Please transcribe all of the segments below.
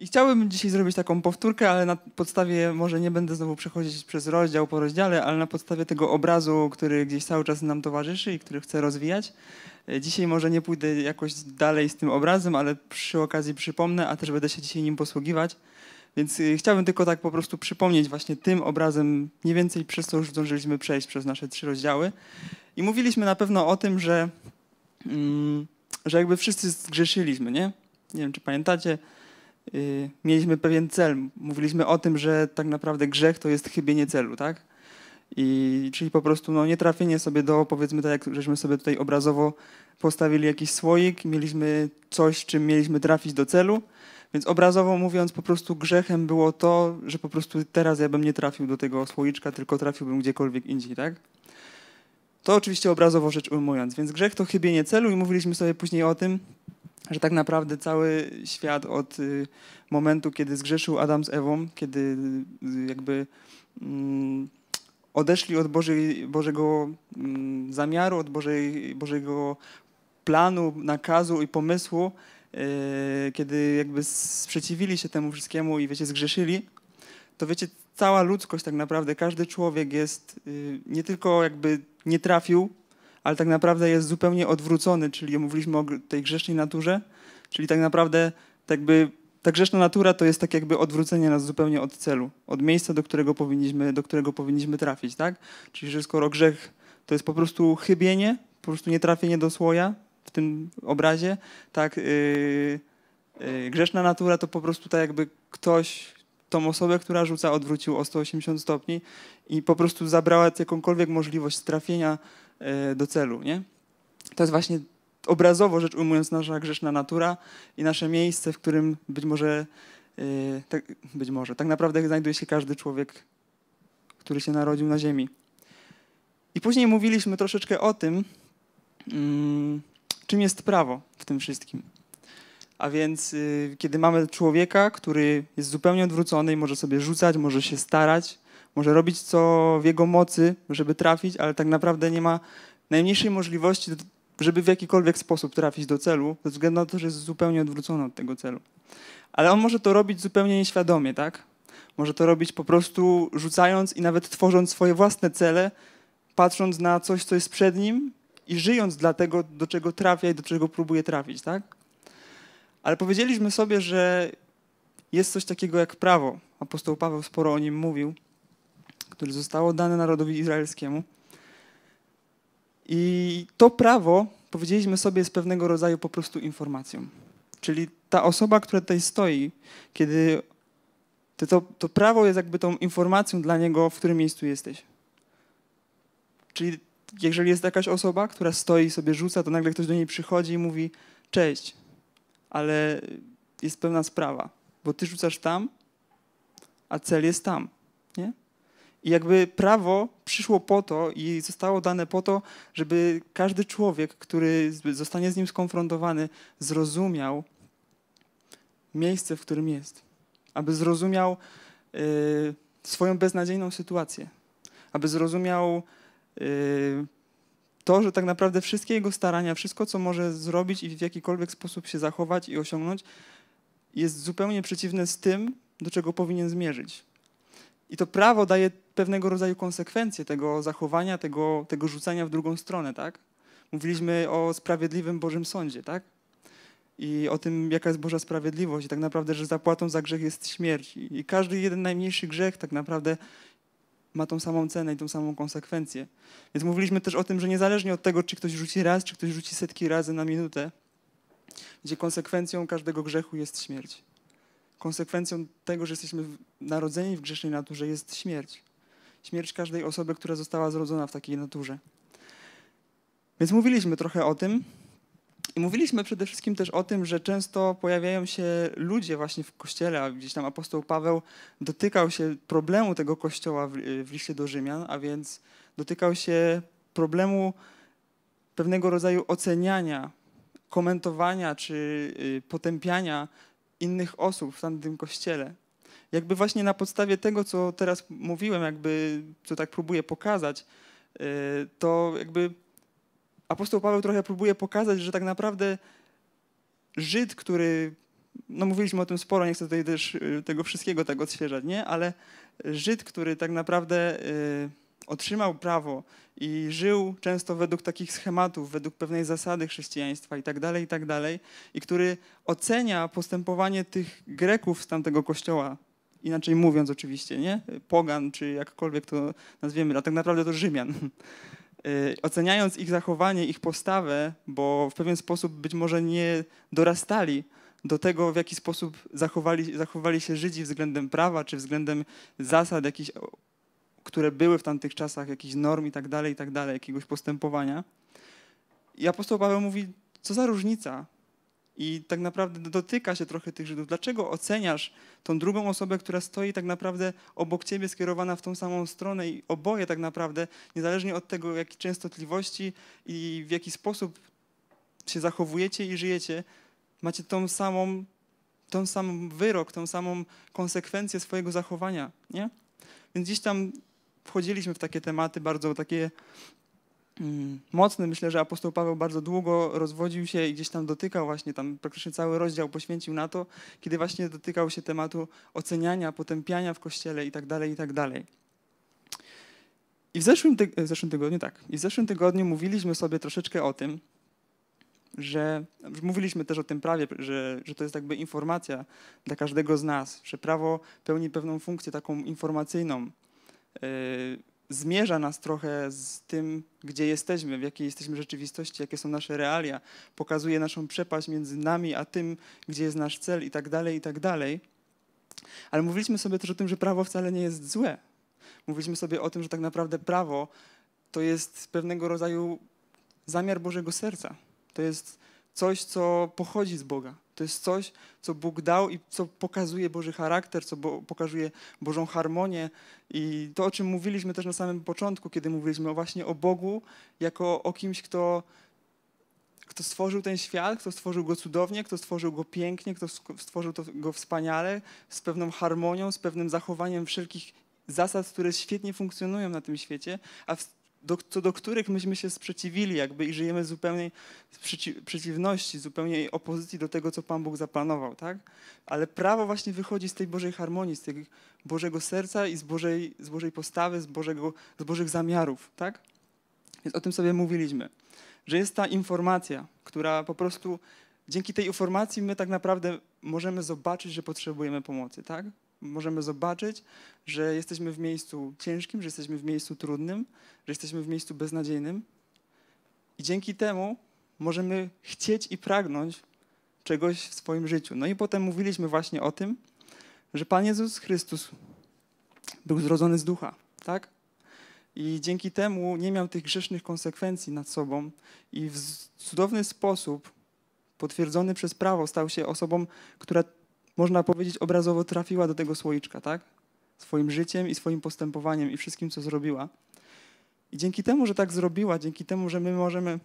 I chciałbym dzisiaj zrobić taką powtórkę, ale na podstawie, może nie będę znowu przechodzić przez rozdział po rozdziale, ale na podstawie tego obrazu, który gdzieś cały czas nam towarzyszy i który chcę rozwijać. E, dzisiaj może nie pójdę jakoś dalej z tym obrazem, ale przy okazji przypomnę, a też będę się dzisiaj nim posługiwać. Więc e, chciałbym tylko tak po prostu przypomnieć właśnie tym obrazem mniej więcej przez co już zdążyliśmy przejść przez nasze trzy rozdziały. I mówiliśmy na pewno o tym, że, mm, że jakby wszyscy zgrzeszyliśmy, nie? Nie wiem, czy pamiętacie Y, mieliśmy pewien cel. Mówiliśmy o tym, że tak naprawdę grzech to jest chybienie celu, tak? I, czyli po prostu no, nie trafienie sobie do, powiedzmy tak, jak żeśmy sobie tutaj obrazowo postawili jakiś słoik, mieliśmy coś, czym mieliśmy trafić do celu. Więc obrazowo mówiąc, po prostu grzechem było to, że po prostu teraz ja bym nie trafił do tego słoiczka, tylko trafiłbym gdziekolwiek indziej, tak? To oczywiście obrazowo rzecz ujmując. Więc grzech to chybienie celu i mówiliśmy sobie później o tym, że tak naprawdę cały świat od y, momentu, kiedy zgrzeszył Adam z Ewą, kiedy y, jakby mm, odeszli od Bożej, Bożego mm, zamiaru, od Bożej, Bożego planu, nakazu i pomysłu, y, kiedy jakby sprzeciwili się temu wszystkiemu i wiecie, zgrzeszyli, to wiecie, cała ludzkość tak naprawdę, każdy człowiek jest nie tylko jakby nie trafił ale tak naprawdę jest zupełnie odwrócony, czyli mówiliśmy o tej grzesznej naturze, czyli tak naprawdę tak by, ta grzeszna natura to jest tak jakby odwrócenie nas zupełnie od celu, od miejsca, do którego powinniśmy, do którego powinniśmy trafić, tak? Czyli że skoro grzech to jest po prostu chybienie, po prostu nietrafienie do słoja w tym obrazie, tak? Yy, yy, grzeszna natura to po prostu tak jakby ktoś tą osobę, która rzuca, odwrócił o 180 stopni i po prostu zabrała jakąkolwiek możliwość trafienia E, do celu. Nie? To jest właśnie obrazowo rzecz ujmując nasza grzeszna natura i nasze miejsce, w którym być może, e, tak, być może, tak naprawdę znajduje się każdy człowiek, który się narodził na ziemi. I później mówiliśmy troszeczkę o tym, mm, czym jest prawo w tym wszystkim. A więc y, kiedy mamy człowieka, który jest zupełnie odwrócony i może sobie rzucać, może się starać, może robić co w jego mocy, żeby trafić, ale tak naprawdę nie ma najmniejszej możliwości, żeby w jakikolwiek sposób trafić do celu, ze względu na to, że jest zupełnie odwrócony od tego celu. Ale on może to robić zupełnie nieświadomie, tak? Może to robić po prostu rzucając i nawet tworząc swoje własne cele, patrząc na coś, co jest przed nim i żyjąc dla tego, do czego trafia i do czego próbuje trafić, tak? Ale powiedzieliśmy sobie, że jest coś takiego jak prawo. Apostoł Paweł sporo o nim mówił które zostało dane narodowi izraelskiemu. I to prawo, powiedzieliśmy sobie, jest pewnego rodzaju po prostu informacją. Czyli ta osoba, która tutaj stoi, kiedy to, to prawo jest jakby tą informacją dla niego, w którym miejscu jesteś. Czyli jeżeli jest jakaś osoba, która stoi i sobie rzuca, to nagle ktoś do niej przychodzi i mówi cześć, ale jest pewna sprawa, bo ty rzucasz tam, a cel jest tam. I jakby prawo przyszło po to i zostało dane po to, żeby każdy człowiek, który zostanie z nim skonfrontowany, zrozumiał miejsce, w którym jest. Aby zrozumiał y, swoją beznadziejną sytuację. Aby zrozumiał y, to, że tak naprawdę wszystkie jego starania, wszystko, co może zrobić i w jakikolwiek sposób się zachować i osiągnąć, jest zupełnie przeciwne z tym, do czego powinien zmierzyć. I to prawo daje pewnego rodzaju konsekwencje tego zachowania, tego, tego rzucania w drugą stronę, tak? Mówiliśmy o sprawiedliwym Bożym Sądzie, tak? I o tym, jaka jest Boża sprawiedliwość. I tak naprawdę, że zapłatą za grzech jest śmierć. I każdy jeden najmniejszy grzech tak naprawdę ma tą samą cenę i tą samą konsekwencję. Więc mówiliśmy też o tym, że niezależnie od tego, czy ktoś rzuci raz, czy ktoś rzuci setki razy na minutę, gdzie konsekwencją każdego grzechu jest śmierć konsekwencją tego, że jesteśmy narodzeni w grzesznej naturze, jest śmierć. Śmierć każdej osoby, która została zrodzona w takiej naturze. Więc mówiliśmy trochę o tym. I mówiliśmy przede wszystkim też o tym, że często pojawiają się ludzie właśnie w kościele, a gdzieś tam apostoł Paweł dotykał się problemu tego kościoła w, y, w liście do Rzymian, a więc dotykał się problemu pewnego rodzaju oceniania, komentowania czy y, potępiania innych osób w tamtym kościele. Jakby właśnie na podstawie tego, co teraz mówiłem, jakby co tak próbuję pokazać, y, to jakby apostoł Paweł trochę próbuje pokazać, że tak naprawdę Żyd, który, no mówiliśmy o tym sporo, nie chcę tutaj też y, tego wszystkiego tak odświeżać, nie? Ale Żyd, który tak naprawdę y, otrzymał prawo i żył często według takich schematów, według pewnej zasady chrześcijaństwa itd., tak tak dalej i który ocenia postępowanie tych Greków z tamtego kościoła, inaczej mówiąc oczywiście, nie? Pogan, czy jakkolwiek to nazwiemy, a tak naprawdę to Rzymian. Y, oceniając ich zachowanie, ich postawę, bo w pewien sposób być może nie dorastali do tego, w jaki sposób zachowali, zachowali się Żydzi względem prawa, czy względem zasad jakichś które były w tamtych czasach, jakichś norm i tak dalej, i tak dalej, jakiegoś postępowania. I apostoł Paweł mówi, co za różnica. I tak naprawdę dotyka się trochę tych Żydów. Dlaczego oceniasz tą drugą osobę, która stoi tak naprawdę obok ciebie, skierowana w tą samą stronę i oboje tak naprawdę, niezależnie od tego, jakiej częstotliwości i w jaki sposób się zachowujecie i żyjecie, macie tą samą, tą samą wyrok, tą samą konsekwencję swojego zachowania, nie? Więc gdzieś tam wchodziliśmy w takie tematy bardzo takie mm, mocne. Myślę, że apostoł Paweł bardzo długo rozwodził się i gdzieś tam dotykał właśnie, tam praktycznie cały rozdział poświęcił na to, kiedy właśnie dotykał się tematu oceniania, potępiania w Kościele i tak dalej, i tak dalej. I w zeszłym, w zeszłym tygodniu, tak, i w zeszłym tygodniu mówiliśmy sobie troszeczkę o tym, że mówiliśmy też o tym prawie, że, że to jest jakby informacja dla każdego z nas, że prawo pełni pewną funkcję taką informacyjną, Y, zmierza nas trochę z tym, gdzie jesteśmy, w jakiej jesteśmy rzeczywistości, jakie są nasze realia, pokazuje naszą przepaść między nami a tym, gdzie jest nasz cel i tak dalej, i tak dalej. Ale mówiliśmy sobie też o tym, że prawo wcale nie jest złe. Mówiliśmy sobie o tym, że tak naprawdę prawo to jest pewnego rodzaju zamiar Bożego serca. To jest coś, co pochodzi z Boga. To jest coś, co Bóg dał i co pokazuje Boży charakter, co bo, pokazuje Bożą harmonię. I to, o czym mówiliśmy też na samym początku, kiedy mówiliśmy właśnie o Bogu, jako o kimś, kto, kto stworzył ten świat, kto stworzył go cudownie, kto stworzył go pięknie, kto stworzył go wspaniale, z pewną harmonią, z pewnym zachowaniem wszelkich zasad, które świetnie funkcjonują na tym świecie, a w do, co do których myśmy się sprzeciwili jakby i żyjemy zupełnie przeci, przeciwności, zupełnej opozycji do tego, co Pan Bóg zaplanował, tak? Ale prawo właśnie wychodzi z tej Bożej harmonii, z tego Bożego serca i z Bożej, z Bożej postawy, z, Bożego, z Bożych zamiarów, tak? Więc o tym sobie mówiliśmy, że jest ta informacja, która po prostu dzięki tej informacji my tak naprawdę możemy zobaczyć, że potrzebujemy pomocy, tak? możemy zobaczyć, że jesteśmy w miejscu ciężkim, że jesteśmy w miejscu trudnym, że jesteśmy w miejscu beznadziejnym. I dzięki temu możemy chcieć i pragnąć czegoś w swoim życiu. No i potem mówiliśmy właśnie o tym, że Pan Jezus Chrystus był zrodzony z ducha, tak? I dzięki temu nie miał tych grzesznych konsekwencji nad sobą i w cudowny sposób, potwierdzony przez prawo, stał się osobą, która można powiedzieć, obrazowo trafiła do tego słoiczka, tak? Swoim życiem i swoim postępowaniem i wszystkim, co zrobiła. I dzięki temu, że tak zrobiła, dzięki temu, że my możemy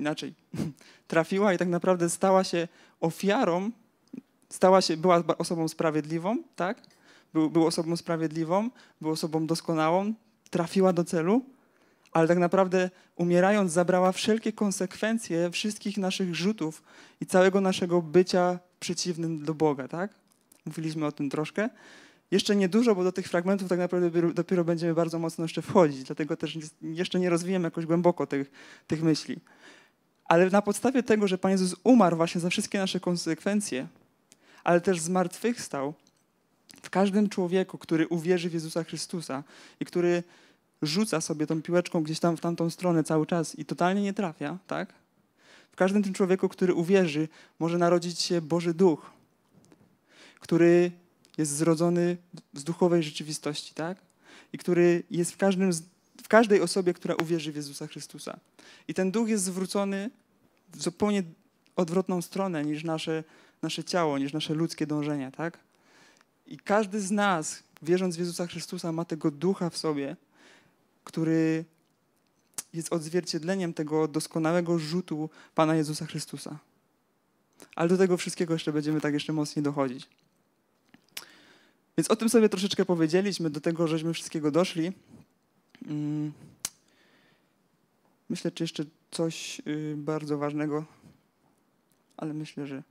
inaczej, trafiła i tak naprawdę stała się ofiarą, stała się, była osobą sprawiedliwą, tak? Był, był osobą sprawiedliwą, był osobą doskonałą, trafiła do celu, ale tak naprawdę umierając zabrała wszelkie konsekwencje wszystkich naszych rzutów i całego naszego bycia przeciwnym do Boga, tak? Mówiliśmy o tym troszkę. Jeszcze niedużo, bo do tych fragmentów tak naprawdę dopiero będziemy bardzo mocno jeszcze wchodzić, dlatego też jeszcze nie rozwijemy jakoś głęboko tych, tych myśli. Ale na podstawie tego, że Pan Jezus umarł właśnie za wszystkie nasze konsekwencje, ale też zmartwychwstał, w każdym człowieku, który uwierzy w Jezusa Chrystusa i który rzuca sobie tą piłeczką gdzieś tam w tamtą stronę cały czas i totalnie nie trafia, tak? W każdym tym człowieku, który uwierzy, może narodzić się Boży Duch, który jest zrodzony z duchowej rzeczywistości, tak? I który jest w, każdym, w każdej osobie, która uwierzy w Jezusa Chrystusa. I ten duch jest zwrócony w zupełnie odwrotną stronę niż nasze, nasze ciało, niż nasze ludzkie dążenia, tak? I każdy z nas, wierząc w Jezusa Chrystusa, ma tego ducha w sobie, który jest odzwierciedleniem tego doskonałego rzutu Pana Jezusa Chrystusa. Ale do tego wszystkiego jeszcze będziemy tak jeszcze mocniej dochodzić. Więc o tym sobie troszeczkę powiedzieliśmy, do tego żeśmy wszystkiego doszli. Mm. Myślę, czy jeszcze coś y, bardzo ważnego, ale myślę, że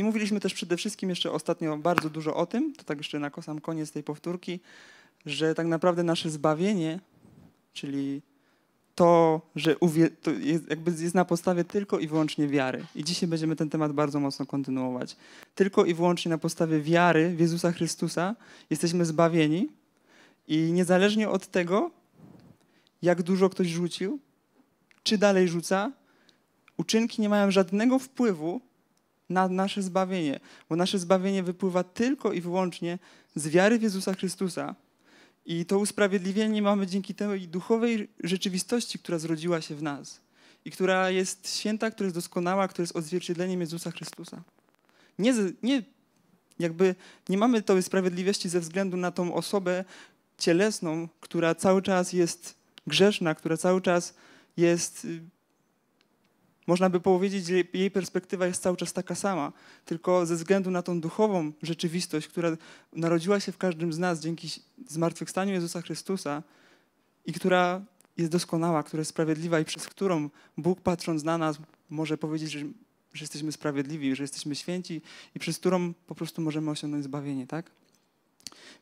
I mówiliśmy też przede wszystkim jeszcze ostatnio bardzo dużo o tym, to tak jeszcze na sam koniec tej powtórki, że tak naprawdę nasze zbawienie, czyli to, że uwie, to jest, jakby jest na podstawie tylko i wyłącznie wiary. I dzisiaj będziemy ten temat bardzo mocno kontynuować. Tylko i wyłącznie na podstawie wiary w Jezusa Chrystusa jesteśmy zbawieni i niezależnie od tego, jak dużo ktoś rzucił, czy dalej rzuca, uczynki nie mają żadnego wpływu na nasze zbawienie, bo nasze zbawienie wypływa tylko i wyłącznie z wiary w Jezusa Chrystusa. I to usprawiedliwienie mamy dzięki tej duchowej rzeczywistości, która zrodziła się w nas i która jest święta, która jest doskonała, która jest odzwierciedleniem Jezusa Chrystusa. Nie, nie, jakby nie mamy tej sprawiedliwości ze względu na tą osobę cielesną, która cały czas jest grzeszna, która cały czas jest y, można by powiedzieć, że jej perspektywa jest cały czas taka sama, tylko ze względu na tą duchową rzeczywistość, która narodziła się w każdym z nas dzięki zmartwychwstaniu Jezusa Chrystusa i która jest doskonała, która jest sprawiedliwa i przez którą Bóg patrząc na nas może powiedzieć, że, że jesteśmy sprawiedliwi, że jesteśmy święci i przez którą po prostu możemy osiągnąć zbawienie, tak?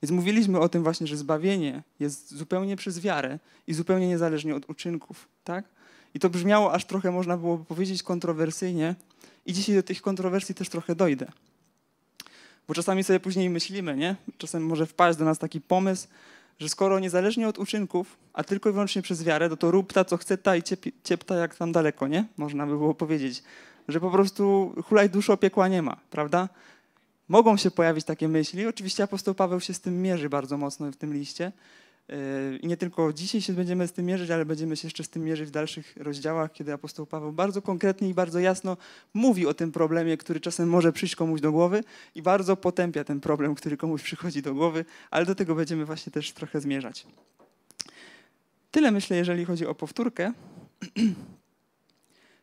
Więc mówiliśmy o tym właśnie, że zbawienie jest zupełnie przez wiarę i zupełnie niezależnie od uczynków, tak? I to brzmiało aż trochę, można było powiedzieć, kontrowersyjnie. I dzisiaj do tych kontrowersji też trochę dojdę. Bo czasami sobie później myślimy, nie? Czasem może wpaść do nas taki pomysł, że skoro niezależnie od uczynków, a tylko i wyłącznie przez wiarę, to no to rób ta, co chce ta i ciep, ciepta jak tam daleko, nie? Można by było powiedzieć. Że po prostu hulaj duszo piekła nie ma, prawda? Mogą się pojawić takie myśli. Oczywiście apostoł Paweł się z tym mierzy bardzo mocno w tym liście. Yy, I nie tylko dzisiaj się będziemy z tym mierzyć, ale będziemy się jeszcze z tym mierzyć w dalszych rozdziałach, kiedy apostoł Paweł bardzo konkretnie i bardzo jasno mówi o tym problemie, który czasem może przyjść komuś do głowy i bardzo potępia ten problem, który komuś przychodzi do głowy, ale do tego będziemy właśnie też trochę zmierzać. Tyle myślę, jeżeli chodzi o powtórkę.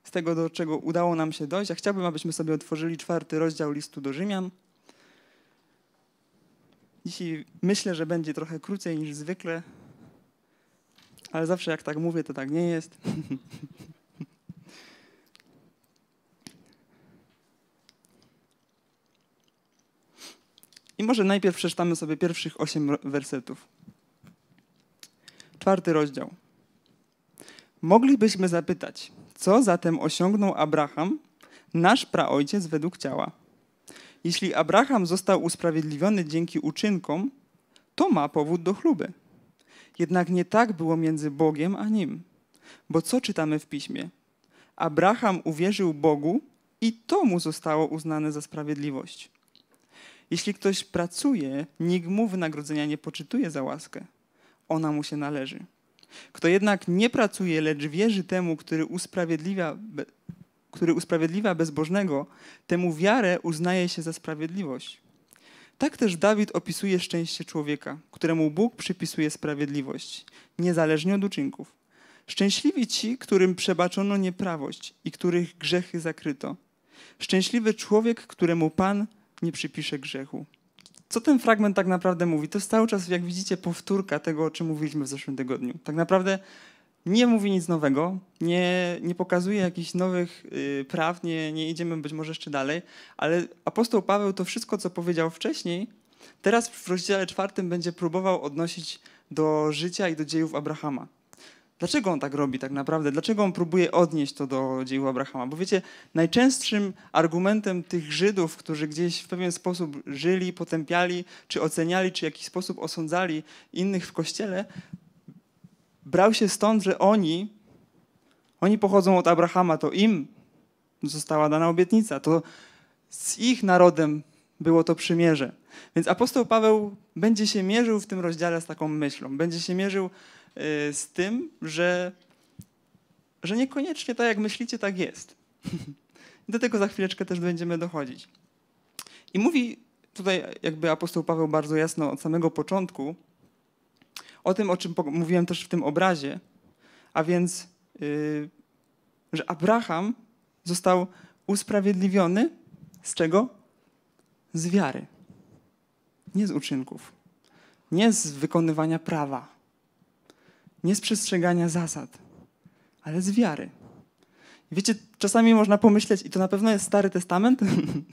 Z tego, do czego udało nam się dojść. Ja chciałbym, abyśmy sobie otworzyli czwarty rozdział listu do Rzymian. Dzisiaj myślę, że będzie trochę krócej niż zwykle, ale zawsze jak tak mówię, to tak nie jest. I może najpierw przeczytamy sobie pierwszych osiem wersetów. Czwarty rozdział. Moglibyśmy zapytać, co zatem osiągnął Abraham, nasz praojciec według ciała? Jeśli Abraham został usprawiedliwiony dzięki uczynkom, to ma powód do chluby. Jednak nie tak było między Bogiem a nim. Bo co czytamy w piśmie? Abraham uwierzył Bogu i to mu zostało uznane za sprawiedliwość. Jeśli ktoś pracuje, nikt mu wynagrodzenia nie poczytuje za łaskę. Ona mu się należy. Kto jednak nie pracuje, lecz wierzy temu, który usprawiedliwia który usprawiedliwia bezbożnego, temu wiarę uznaje się za sprawiedliwość. Tak też Dawid opisuje szczęście człowieka, któremu Bóg przypisuje sprawiedliwość, niezależnie od uczynków. Szczęśliwi ci, którym przebaczono nieprawość i których grzechy zakryto. Szczęśliwy człowiek, któremu Pan nie przypisze grzechu. Co ten fragment tak naprawdę mówi? To jest cały czas, jak widzicie, powtórka tego, o czym mówiliśmy w zeszłym tygodniu. Tak naprawdę nie mówi nic nowego, nie, nie pokazuje jakichś nowych y, praw, nie, nie idziemy być może jeszcze dalej, ale apostoł Paweł to wszystko, co powiedział wcześniej, teraz w rozdziale czwartym będzie próbował odnosić do życia i do dziejów Abrahama. Dlaczego on tak robi tak naprawdę? Dlaczego on próbuje odnieść to do dziejów Abrahama? Bo wiecie, najczęstszym argumentem tych Żydów, którzy gdzieś w pewien sposób żyli, potępiali, czy oceniali, czy w jakiś sposób osądzali innych w kościele, brał się stąd, że oni, oni pochodzą od Abrahama, to im została dana obietnica, to z ich narodem było to przymierze. Więc apostoł Paweł będzie się mierzył w tym rozdziale z taką myślą, będzie się mierzył y, z tym, że, że niekoniecznie tak jak myślicie, tak jest. Do tego za chwileczkę też będziemy dochodzić. I mówi tutaj jakby apostoł Paweł bardzo jasno od samego początku, o tym, o czym mówiłem też w tym obrazie, a więc, yy, że Abraham został usprawiedliwiony z czego? Z wiary. Nie z uczynków. Nie z wykonywania prawa. Nie z przestrzegania zasad. Ale z wiary. Wiecie, czasami można pomyśleć, i to na pewno jest Stary Testament,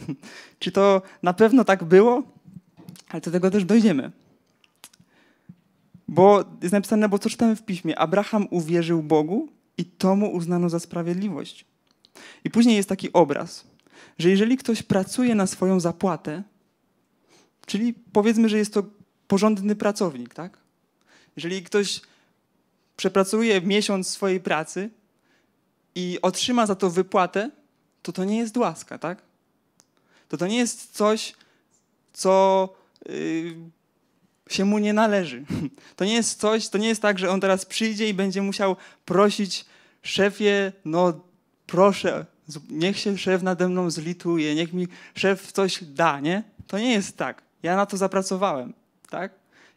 czy to na pewno tak było, ale do tego też dojdziemy. Bo jest napisane, bo co czytamy w piśmie? Abraham uwierzył Bogu i to mu uznano za sprawiedliwość. I później jest taki obraz, że jeżeli ktoś pracuje na swoją zapłatę, czyli powiedzmy, że jest to porządny pracownik, tak? Jeżeli ktoś przepracuje miesiąc swojej pracy i otrzyma za to wypłatę, to to nie jest łaska, tak? To to nie jest coś, co. Yy, się mu nie należy. To nie jest coś, to nie jest tak, że on teraz przyjdzie i będzie musiał prosić szefie, no proszę, niech się szef nade mną zlituje, niech mi szef coś da, nie? To nie jest tak. Ja na to zapracowałem, tak?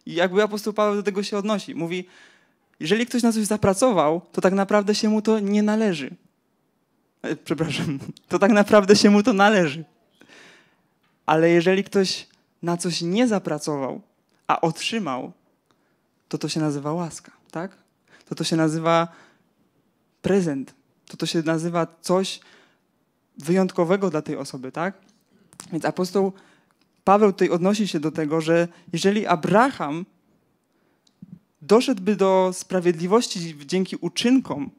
I jakby apostoł Paweł do tego się odnosi. Mówi, jeżeli ktoś na coś zapracował, to tak naprawdę się mu to nie należy. E, przepraszam, to tak naprawdę się mu to należy. Ale jeżeli ktoś na coś nie zapracował, a otrzymał, to to się nazywa łaska, tak? To to się nazywa prezent, to to się nazywa coś wyjątkowego dla tej osoby, tak? Więc apostoł Paweł tutaj odnosi się do tego, że jeżeli Abraham doszedłby do sprawiedliwości dzięki uczynkom,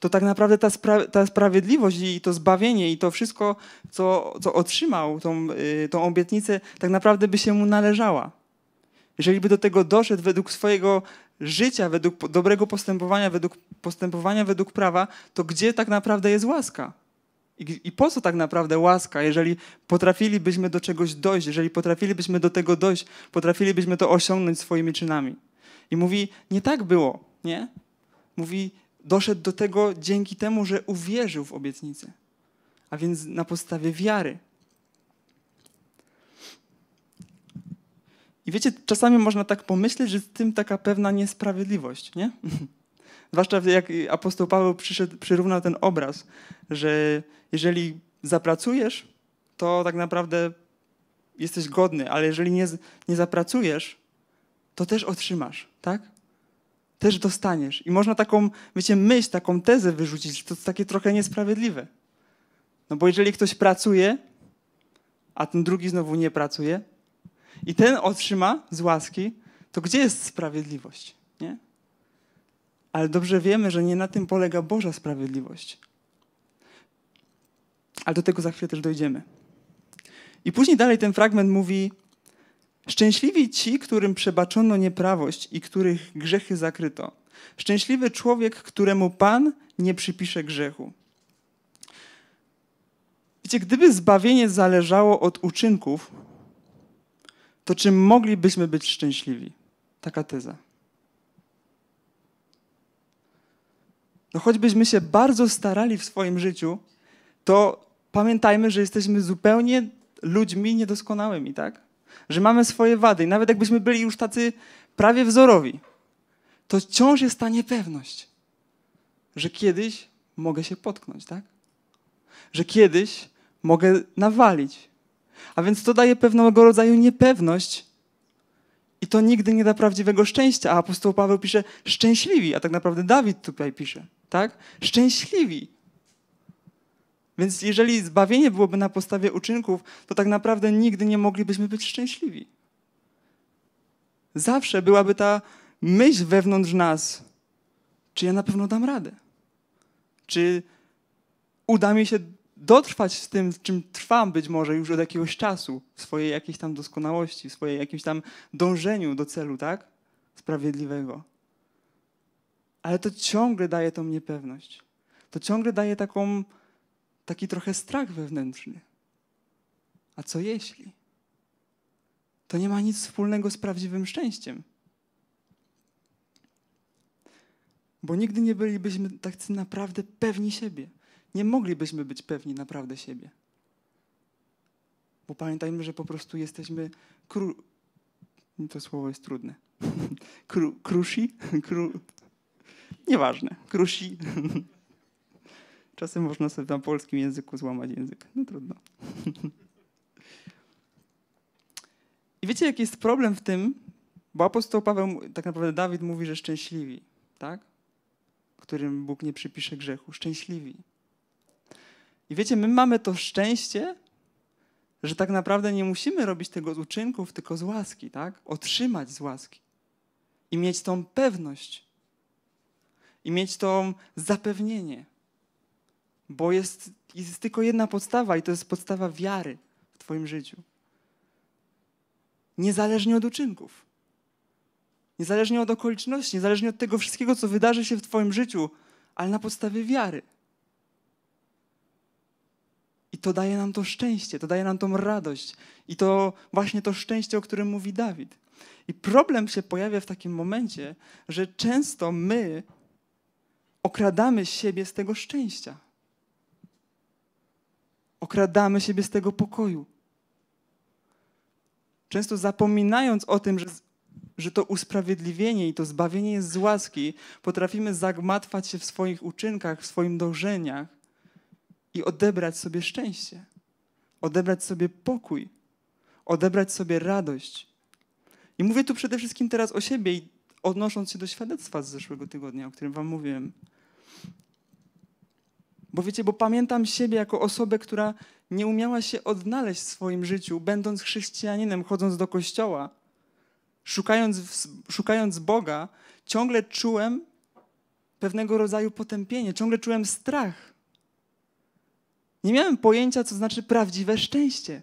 to tak naprawdę ta, spra ta sprawiedliwość i to zbawienie i to wszystko, co, co otrzymał, tą, yy, tą obietnicę, tak naprawdę by się mu należała. Jeżeli by do tego doszedł według swojego życia, według dobrego postępowania, według postępowania według prawa, to gdzie tak naprawdę jest łaska? I, I po co tak naprawdę łaska, jeżeli potrafilibyśmy do czegoś dojść, jeżeli potrafilibyśmy do tego dojść, potrafilibyśmy to osiągnąć swoimi czynami? I mówi, nie tak było, nie? Mówi, doszedł do tego dzięki temu, że uwierzył w obietnicę. A więc na podstawie wiary, I wiecie, czasami można tak pomyśleć, że z tym taka pewna niesprawiedliwość, nie? Zwłaszcza jak apostoł Paweł przyszedł, przyrównał ten obraz, że jeżeli zapracujesz, to tak naprawdę jesteś godny, ale jeżeli nie, nie zapracujesz, to też otrzymasz, tak? Też dostaniesz. I można taką, wiecie, myśl, taką tezę wyrzucić, że to jest takie trochę niesprawiedliwe. No bo jeżeli ktoś pracuje, a ten drugi znowu nie pracuje, i ten otrzyma z łaski, to gdzie jest sprawiedliwość? Nie? Ale dobrze wiemy, że nie na tym polega Boża sprawiedliwość. Ale do tego za chwilę też dojdziemy. I później dalej ten fragment mówi: Szczęśliwi ci, którym przebaczono nieprawość i których grzechy zakryto. Szczęśliwy człowiek, któremu Pan nie przypisze grzechu. Wiecie, gdyby zbawienie zależało od uczynków, to czy moglibyśmy być szczęśliwi? Taka teza. No choćbyśmy się bardzo starali w swoim życiu, to pamiętajmy, że jesteśmy zupełnie ludźmi niedoskonałymi, tak? Że mamy swoje wady i nawet jakbyśmy byli już tacy prawie wzorowi, to wciąż jest ta niepewność, że kiedyś mogę się potknąć, tak? Że kiedyś mogę nawalić, a więc to daje pewnego rodzaju niepewność i to nigdy nie da prawdziwego szczęścia. A apostoł Paweł pisze szczęśliwi, a tak naprawdę Dawid tutaj pisze, tak? Szczęśliwi. Więc jeżeli zbawienie byłoby na podstawie uczynków, to tak naprawdę nigdy nie moglibyśmy być szczęśliwi. Zawsze byłaby ta myśl wewnątrz nas, czy ja na pewno dam radę? Czy uda mi się dotrwać z tym, czym trwam być może już od jakiegoś czasu, w swojej jakiejś tam doskonałości, w swojej jakimś tam dążeniu do celu, tak? Sprawiedliwego. Ale to ciągle daje tą niepewność. To ciągle daje taką, taki trochę strach wewnętrzny. A co jeśli? To nie ma nic wspólnego z prawdziwym szczęściem. Bo nigdy nie bylibyśmy tak naprawdę pewni siebie nie moglibyśmy być pewni naprawdę siebie. Bo pamiętajmy, że po prostu jesteśmy kru... To słowo jest trudne. Kru... Krusi? Kru... Nieważne. Krusi. Czasem można sobie na polskim języku złamać język. No trudno. I wiecie, jaki jest problem w tym? Bo apostoł Paweł, tak naprawdę Dawid mówi, że szczęśliwi, tak? Którym Bóg nie przypisze grzechu. Szczęśliwi. I wiecie, my mamy to szczęście, że tak naprawdę nie musimy robić tego z uczynków, tylko z łaski, tak? Otrzymać z łaski. I mieć tą pewność. I mieć to zapewnienie. Bo jest, jest tylko jedna podstawa i to jest podstawa wiary w Twoim życiu. Niezależnie od uczynków. Niezależnie od okoliczności, niezależnie od tego wszystkiego, co wydarzy się w Twoim życiu, ale na podstawie wiary to daje nam to szczęście, to daje nam tą radość. I to właśnie to szczęście, o którym mówi Dawid. I problem się pojawia w takim momencie, że często my okradamy siebie z tego szczęścia. Okradamy siebie z tego pokoju. Często zapominając o tym, że, że to usprawiedliwienie i to zbawienie jest z łaski, potrafimy zagmatwać się w swoich uczynkach, w swoim dążeniach i odebrać sobie szczęście, odebrać sobie pokój, odebrać sobie radość. I mówię tu przede wszystkim teraz o siebie i odnosząc się do świadectwa z zeszłego tygodnia, o którym Wam mówiłem. Bo wiecie, bo pamiętam siebie jako osobę, która nie umiała się odnaleźć w swoim życiu, będąc chrześcijaninem, chodząc do kościoła, szukając, szukając Boga, ciągle czułem pewnego rodzaju potępienie, ciągle czułem strach nie miałem pojęcia, co znaczy prawdziwe szczęście.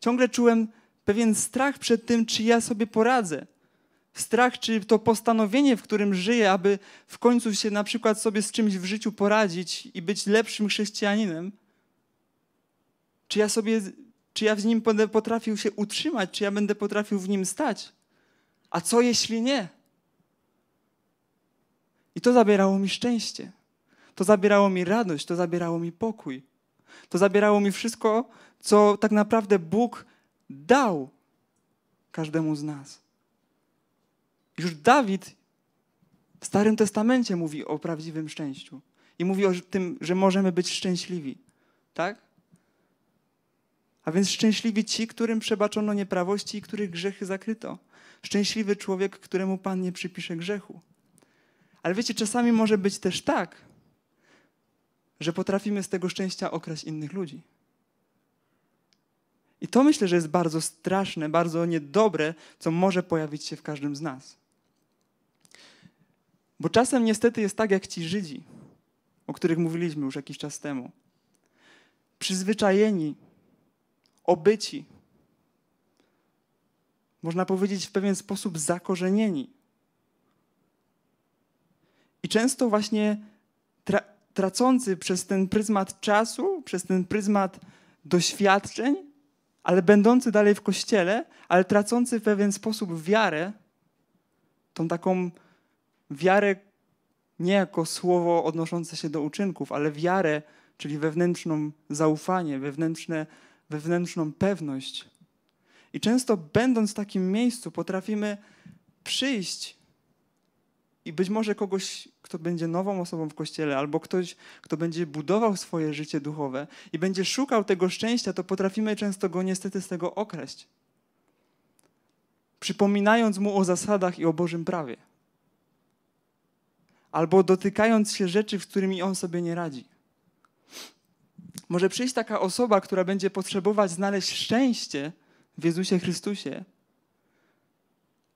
Ciągle czułem pewien strach przed tym, czy ja sobie poradzę. Strach, czy to postanowienie, w którym żyję, aby w końcu się na przykład sobie z czymś w życiu poradzić i być lepszym chrześcijaninem, czy ja sobie, czy ja w nim będę potrafił się utrzymać, czy ja będę potrafił w nim stać. A co jeśli nie? I to zabierało mi szczęście to zabierało mi radość, to zabierało mi pokój. To zabierało mi wszystko, co tak naprawdę Bóg dał każdemu z nas. Już Dawid w Starym Testamencie mówi o prawdziwym szczęściu i mówi o tym, że możemy być szczęśliwi. Tak? A więc szczęśliwi ci, którym przebaczono nieprawości i których grzechy zakryto. Szczęśliwy człowiek, któremu Pan nie przypisze grzechu. Ale wiecie, czasami może być też tak, że potrafimy z tego szczęścia okraść innych ludzi. I to myślę, że jest bardzo straszne, bardzo niedobre, co może pojawić się w każdym z nas. Bo czasem niestety jest tak, jak ci Żydzi, o których mówiliśmy już jakiś czas temu. Przyzwyczajeni, obyci, można powiedzieć w pewien sposób zakorzenieni. I często właśnie tracący przez ten pryzmat czasu, przez ten pryzmat doświadczeń, ale będący dalej w kościele, ale tracący w pewien sposób wiarę, tą taką wiarę nie jako słowo odnoszące się do uczynków, ale wiarę, czyli wewnętrzną zaufanie, wewnętrzne, wewnętrzną pewność. I często będąc w takim miejscu potrafimy przyjść i być może kogoś, kto będzie nową osobą w kościele, albo ktoś, kto będzie budował swoje życie duchowe i będzie szukał tego szczęścia, to potrafimy często go niestety z tego okraść. Przypominając mu o zasadach i o Bożym prawie. Albo dotykając się rzeczy, w którymi on sobie nie radzi. Może przyjść taka osoba, która będzie potrzebować znaleźć szczęście w Jezusie Chrystusie,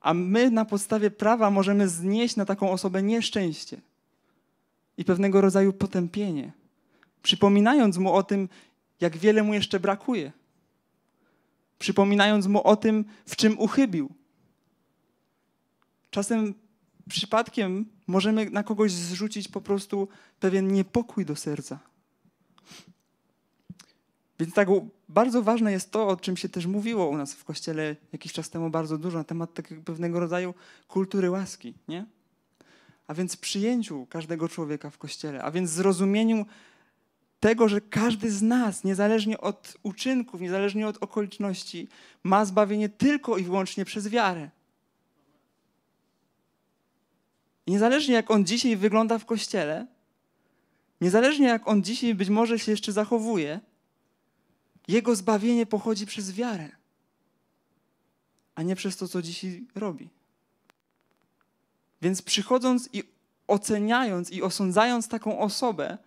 a my na podstawie prawa możemy znieść na taką osobę nieszczęście i pewnego rodzaju potępienie, przypominając mu o tym, jak wiele mu jeszcze brakuje, przypominając mu o tym, w czym uchybił. Czasem przypadkiem możemy na kogoś zrzucić po prostu pewien niepokój do serca więc tak bardzo ważne jest to, o czym się też mówiło u nas w kościele jakiś czas temu bardzo dużo na temat takiego pewnego rodzaju kultury łaski, nie? A więc przyjęciu każdego człowieka w kościele, a więc zrozumieniu tego, że każdy z nas, niezależnie od uczynków, niezależnie od okoliczności, ma zbawienie tylko i wyłącznie przez wiarę. niezależnie jak on dzisiaj wygląda w kościele, niezależnie jak on dzisiaj być może się jeszcze zachowuje, jego zbawienie pochodzi przez wiarę, a nie przez to, co dzisiaj robi. Więc przychodząc i oceniając i osądzając taką osobę,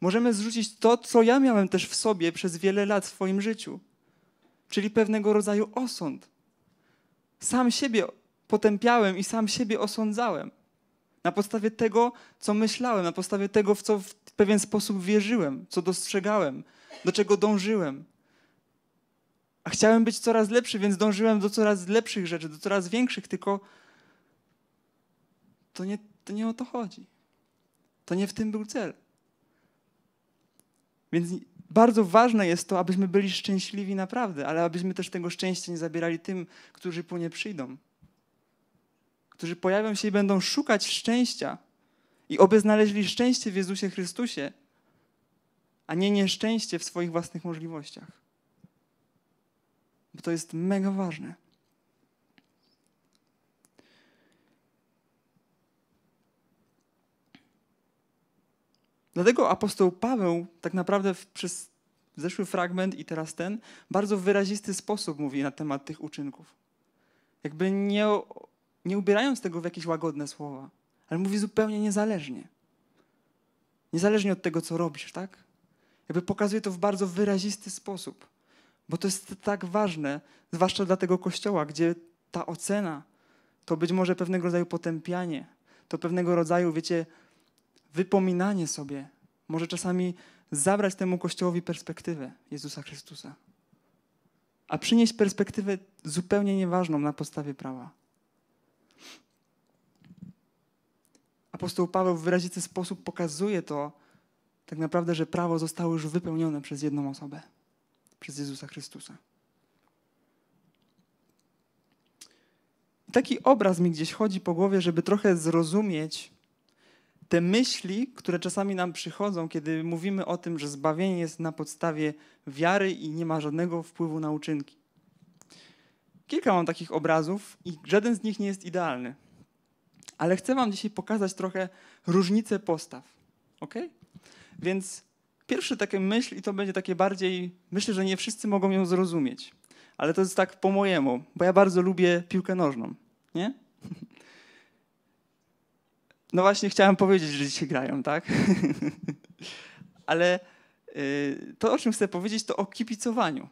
możemy zrzucić to, co ja miałem też w sobie przez wiele lat w swoim życiu, czyli pewnego rodzaju osąd. Sam siebie potępiałem i sam siebie osądzałem na podstawie tego, co myślałem, na podstawie tego, w co w pewien sposób wierzyłem, co dostrzegałem, do czego dążyłem. A chciałem być coraz lepszy, więc dążyłem do coraz lepszych rzeczy, do coraz większych, tylko to nie, to nie o to chodzi. To nie w tym był cel. Więc bardzo ważne jest to, abyśmy byli szczęśliwi naprawdę, ale abyśmy też tego szczęścia nie zabierali tym, którzy po nie przyjdą. Którzy pojawią się i będą szukać szczęścia i oby znaleźli szczęście w Jezusie Chrystusie, a nie nieszczęście w swoich własnych możliwościach bo to jest mega ważne. Dlatego apostoł Paweł tak naprawdę przez zeszły fragment i teraz ten bardzo wyrazisty sposób mówi na temat tych uczynków. Jakby nie, nie ubierając tego w jakieś łagodne słowa, ale mówi zupełnie niezależnie. Niezależnie od tego, co robisz, tak? Jakby pokazuje to w bardzo wyrazisty sposób. Bo to jest tak ważne, zwłaszcza dla tego kościoła, gdzie ta ocena to być może pewnego rodzaju potępianie, to pewnego rodzaju, wiecie, wypominanie sobie, może czasami zabrać temu kościołowi perspektywę Jezusa Chrystusa, a przynieść perspektywę zupełnie nieważną na podstawie prawa. Apostoł Paweł w wyrazisty sposób pokazuje to, tak naprawdę, że prawo zostało już wypełnione przez jedną osobę przez Jezusa Chrystusa. taki obraz mi gdzieś chodzi po głowie, żeby trochę zrozumieć te myśli, które czasami nam przychodzą, kiedy mówimy o tym, że zbawienie jest na podstawie wiary i nie ma żadnego wpływu na uczynki. Kilka mam takich obrazów i żaden z nich nie jest idealny. Ale chcę Wam dzisiaj pokazać trochę różnicę postaw. Ok? Więc Pierwsza taka myśl, i to będzie takie bardziej, myślę, że nie wszyscy mogą ją zrozumieć, ale to jest tak po mojemu, bo ja bardzo lubię piłkę nożną, nie? No właśnie chciałem powiedzieć, że dzisiaj grają, tak? ale y, to, o czym chcę powiedzieć, to o kipicowaniu,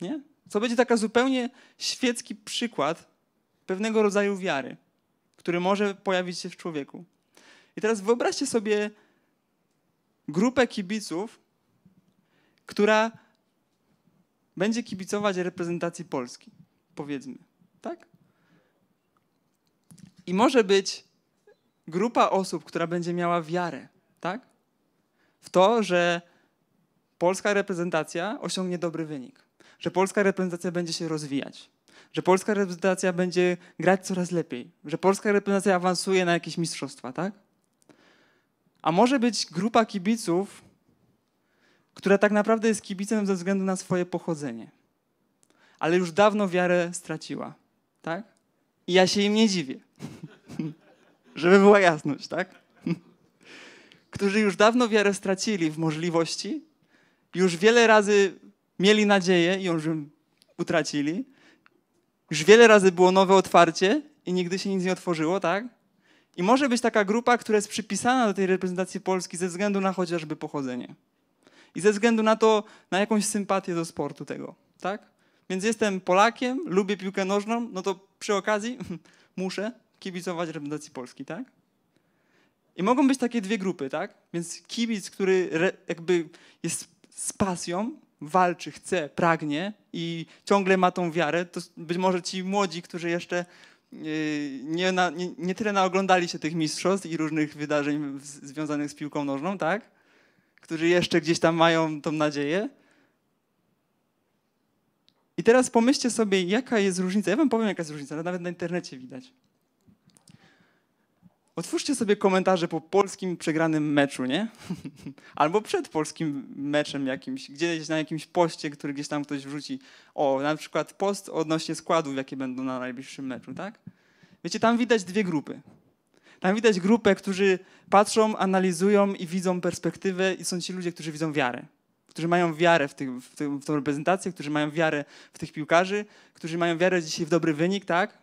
nie? Co będzie taka zupełnie świecki przykład pewnego rodzaju wiary, który może pojawić się w człowieku. I teraz wyobraźcie sobie grupę kibiców, która będzie kibicować reprezentacji Polski, powiedzmy, tak? I może być grupa osób, która będzie miała wiarę, tak? W to, że polska reprezentacja osiągnie dobry wynik, że polska reprezentacja będzie się rozwijać, że polska reprezentacja będzie grać coraz lepiej, że polska reprezentacja awansuje na jakieś mistrzostwa, tak? A może być grupa kibiców, która tak naprawdę jest kibicem ze względu na swoje pochodzenie, ale już dawno wiarę straciła, tak? I ja się im nie dziwię. Żeby była jasność, tak? Którzy już dawno wiarę stracili w możliwości, już wiele razy mieli nadzieję i ją już utracili. Już wiele razy było nowe otwarcie i nigdy się nic nie otworzyło, tak? I może być taka grupa, która jest przypisana do tej reprezentacji Polski ze względu na chociażby pochodzenie. I ze względu na to, na jakąś sympatię do sportu tego, tak? Więc jestem Polakiem, lubię piłkę nożną, no to przy okazji muszę kibicować reprezentacji Polski, tak? I mogą być takie dwie grupy, tak? Więc kibic, który jakby jest z pasją, walczy, chce, pragnie i ciągle ma tą wiarę, to być może ci młodzi, którzy jeszcze Yy, nie, na, nie, nie tyle naoglądali się tych mistrzostw i różnych wydarzeń w, związanych z piłką nożną, tak? Którzy jeszcze gdzieś tam mają tą nadzieję. I teraz pomyślcie sobie, jaka jest różnica. Ja wam powiem, jaka jest różnica, nawet na internecie widać. Otwórzcie sobie komentarze po polskim przegranym meczu, nie? Albo przed polskim meczem jakimś, gdzieś na jakimś poście, który gdzieś tam ktoś wrzuci. O, na przykład post odnośnie składów, jakie będą na najbliższym meczu, tak? Wiecie, tam widać dwie grupy. Tam widać grupę, którzy patrzą, analizują i widzą perspektywę i są ci ludzie, którzy widzą wiarę. Którzy mają wiarę w, tych, w, tych, w tą reprezentację, którzy mają wiarę w tych piłkarzy, którzy mają wiarę dzisiaj w dobry wynik, tak?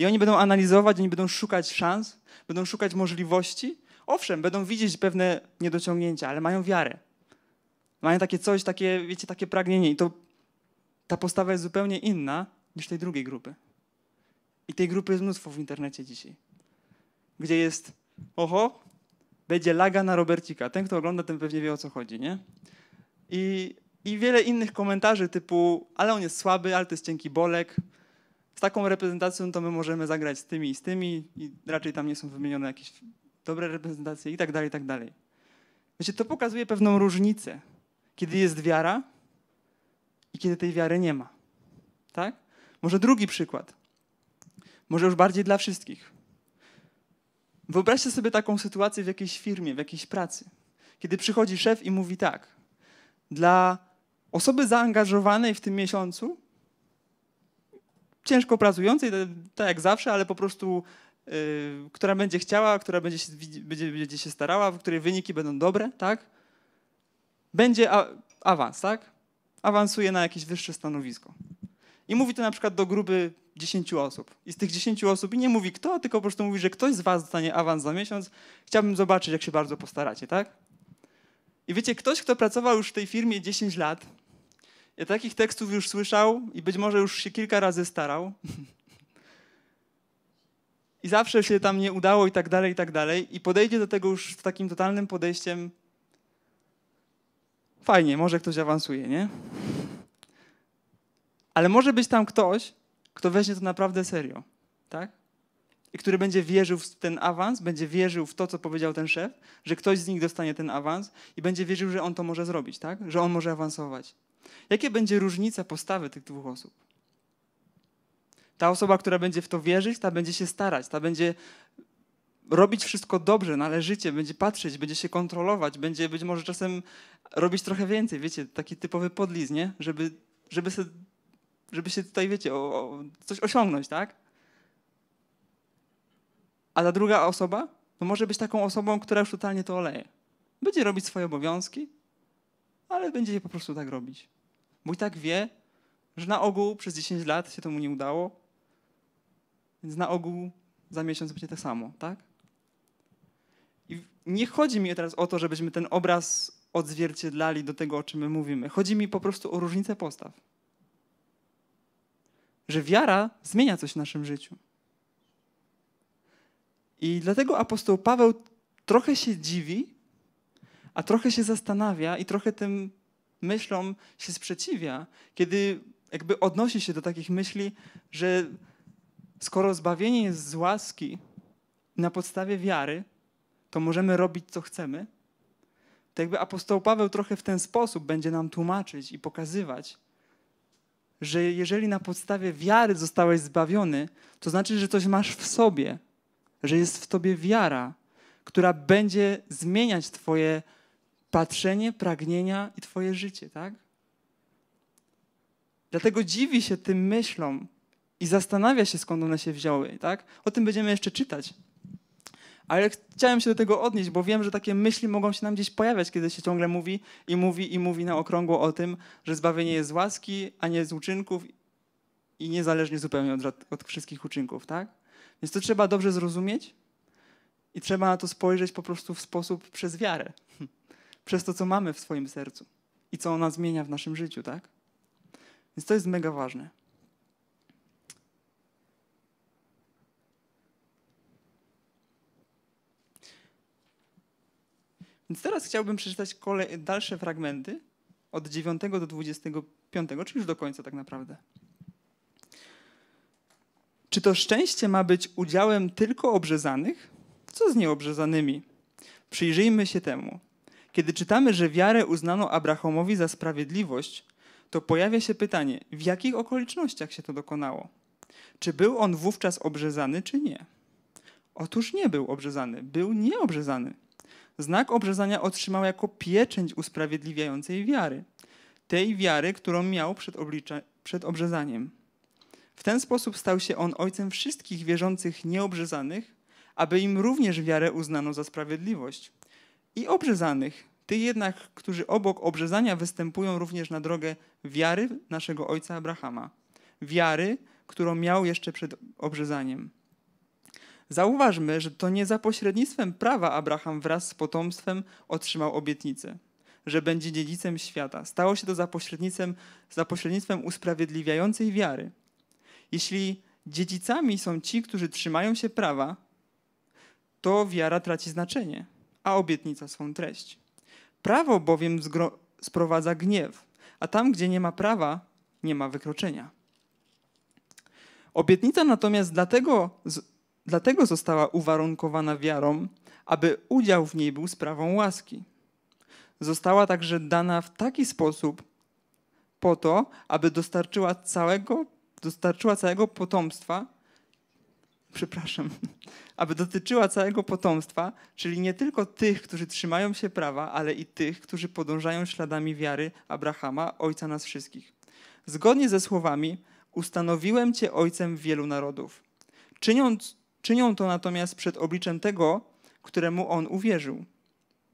I oni będą analizować, oni będą szukać szans, będą szukać możliwości. Owszem, będą widzieć pewne niedociągnięcia, ale mają wiarę. Mają takie coś, takie, wiecie, takie pragnienie. I to ta postawa jest zupełnie inna niż tej drugiej grupy. I tej grupy jest mnóstwo w internecie dzisiaj. Gdzie jest, oho, będzie laga na Robercika. Ten, kto ogląda, ten pewnie wie o co chodzi, nie? I, i wiele innych komentarzy typu, ale on jest słaby, ale to jest cienki bolek, z taką reprezentacją, to my możemy zagrać z tymi i z tymi i raczej tam nie są wymienione jakieś dobre reprezentacje i tak dalej, i tak dalej. Wiecie, to pokazuje pewną różnicę, kiedy jest wiara i kiedy tej wiary nie ma. Tak? Może drugi przykład. Może już bardziej dla wszystkich. Wyobraźcie sobie taką sytuację w jakiejś firmie, w jakiejś pracy, kiedy przychodzi szef i mówi tak. Dla osoby zaangażowanej w tym miesiącu ciężko pracującej, tak jak zawsze, ale po prostu yy, która będzie chciała, która będzie się, będzie, będzie się starała, w której wyniki będą dobre, tak? Będzie a, awans, tak? Awansuje na jakieś wyższe stanowisko. I mówi to na przykład do grupy 10 osób. I z tych 10 osób, i nie mówi kto, tylko po prostu mówi, że ktoś z was dostanie awans za miesiąc. Chciałbym zobaczyć, jak się bardzo postaracie, tak? I wiecie, ktoś, kto pracował już w tej firmie 10 lat, ja takich tekstów już słyszał i być może już się kilka razy starał. I zawsze się tam nie udało i tak dalej, i tak dalej. I podejdzie do tego już w takim totalnym podejściem fajnie, może ktoś awansuje, nie? Ale może być tam ktoś, kto weźmie to naprawdę serio, tak? I który będzie wierzył w ten awans, będzie wierzył w to, co powiedział ten szef, że ktoś z nich dostanie ten awans i będzie wierzył, że on to może zrobić, tak? Że on może awansować. Jakie będzie różnica postawy tych dwóch osób? Ta osoba, która będzie w to wierzyć, ta będzie się starać, ta będzie robić wszystko dobrze, należycie, będzie patrzeć, będzie się kontrolować, będzie być może czasem robić trochę więcej, wiecie, taki typowy podliz, nie? Żeby, żeby, se, żeby się tutaj, wiecie, o, o, coś osiągnąć, tak? A ta druga osoba to może być taką osobą, która już totalnie to oleje. Będzie robić swoje obowiązki, ale będzie je po prostu tak robić. Bo i tak wie, że na ogół przez 10 lat się to mu nie udało, więc na ogół za miesiąc będzie tak samo, tak? I nie chodzi mi teraz o to, żebyśmy ten obraz odzwierciedlali do tego, o czym my mówimy. Chodzi mi po prostu o różnicę postaw. Że wiara zmienia coś w naszym życiu. I dlatego apostoł Paweł trochę się dziwi, a trochę się zastanawia i trochę tym myślom się sprzeciwia, kiedy jakby odnosi się do takich myśli, że skoro zbawienie jest z łaski na podstawie wiary, to możemy robić co chcemy, to jakby apostoł Paweł trochę w ten sposób będzie nam tłumaczyć i pokazywać, że jeżeli na podstawie wiary zostałeś zbawiony, to znaczy, że coś masz w sobie, że jest w tobie wiara, która będzie zmieniać twoje patrzenie, pragnienia i Twoje życie, tak? Dlatego dziwi się tym myślom i zastanawia się, skąd one się wzięły, tak? O tym będziemy jeszcze czytać. Ale chciałem się do tego odnieść, bo wiem, że takie myśli mogą się nam gdzieś pojawiać, kiedy się ciągle mówi i mówi i mówi na okrągło o tym, że zbawienie jest z łaski, a nie z uczynków i niezależnie zupełnie od, od wszystkich uczynków, tak? Więc to trzeba dobrze zrozumieć i trzeba na to spojrzeć po prostu w sposób przez wiarę przez to, co mamy w swoim sercu i co ona zmienia w naszym życiu, tak? Więc to jest mega ważne. Więc teraz chciałbym przeczytać kolej, dalsze fragmenty od 9 do 25, czyli już do końca tak naprawdę. Czy to szczęście ma być udziałem tylko obrzezanych? Co z nieobrzezanymi? Przyjrzyjmy się temu. Kiedy czytamy, że wiarę uznano Abrahamowi za sprawiedliwość, to pojawia się pytanie, w jakich okolicznościach się to dokonało? Czy był on wówczas obrzezany, czy nie? Otóż nie był obrzezany, był nieobrzezany. Znak obrzezania otrzymał jako pieczęć usprawiedliwiającej wiary, tej wiary, którą miał przed, oblicza, przed obrzezaniem. W ten sposób stał się on ojcem wszystkich wierzących nieobrzezanych, aby im również wiarę uznano za sprawiedliwość i obrzezanych, tych jednak, którzy obok obrzezania występują również na drogę wiary naszego ojca Abrahama, wiary, którą miał jeszcze przed obrzezaniem. Zauważmy, że to nie za pośrednictwem prawa Abraham wraz z potomstwem otrzymał obietnicę, że będzie dziedzicem świata. Stało się to za pośrednictwem, za pośrednictwem usprawiedliwiającej wiary. Jeśli dziedzicami są ci, którzy trzymają się prawa, to wiara traci znaczenie a obietnica swą treść. Prawo bowiem sprowadza gniew, a tam, gdzie nie ma prawa, nie ma wykroczenia. Obietnica natomiast dlatego, dlatego została uwarunkowana wiarą, aby udział w niej był sprawą łaski. Została także dana w taki sposób, po to, aby dostarczyła całego, dostarczyła całego potomstwa przepraszam, aby dotyczyła całego potomstwa, czyli nie tylko tych, którzy trzymają się prawa, ale i tych, którzy podążają śladami wiary Abrahama, ojca nas wszystkich. Zgodnie ze słowami, ustanowiłem cię ojcem wielu narodów. Czyniąc, czynią to natomiast przed obliczem tego, któremu on uwierzył.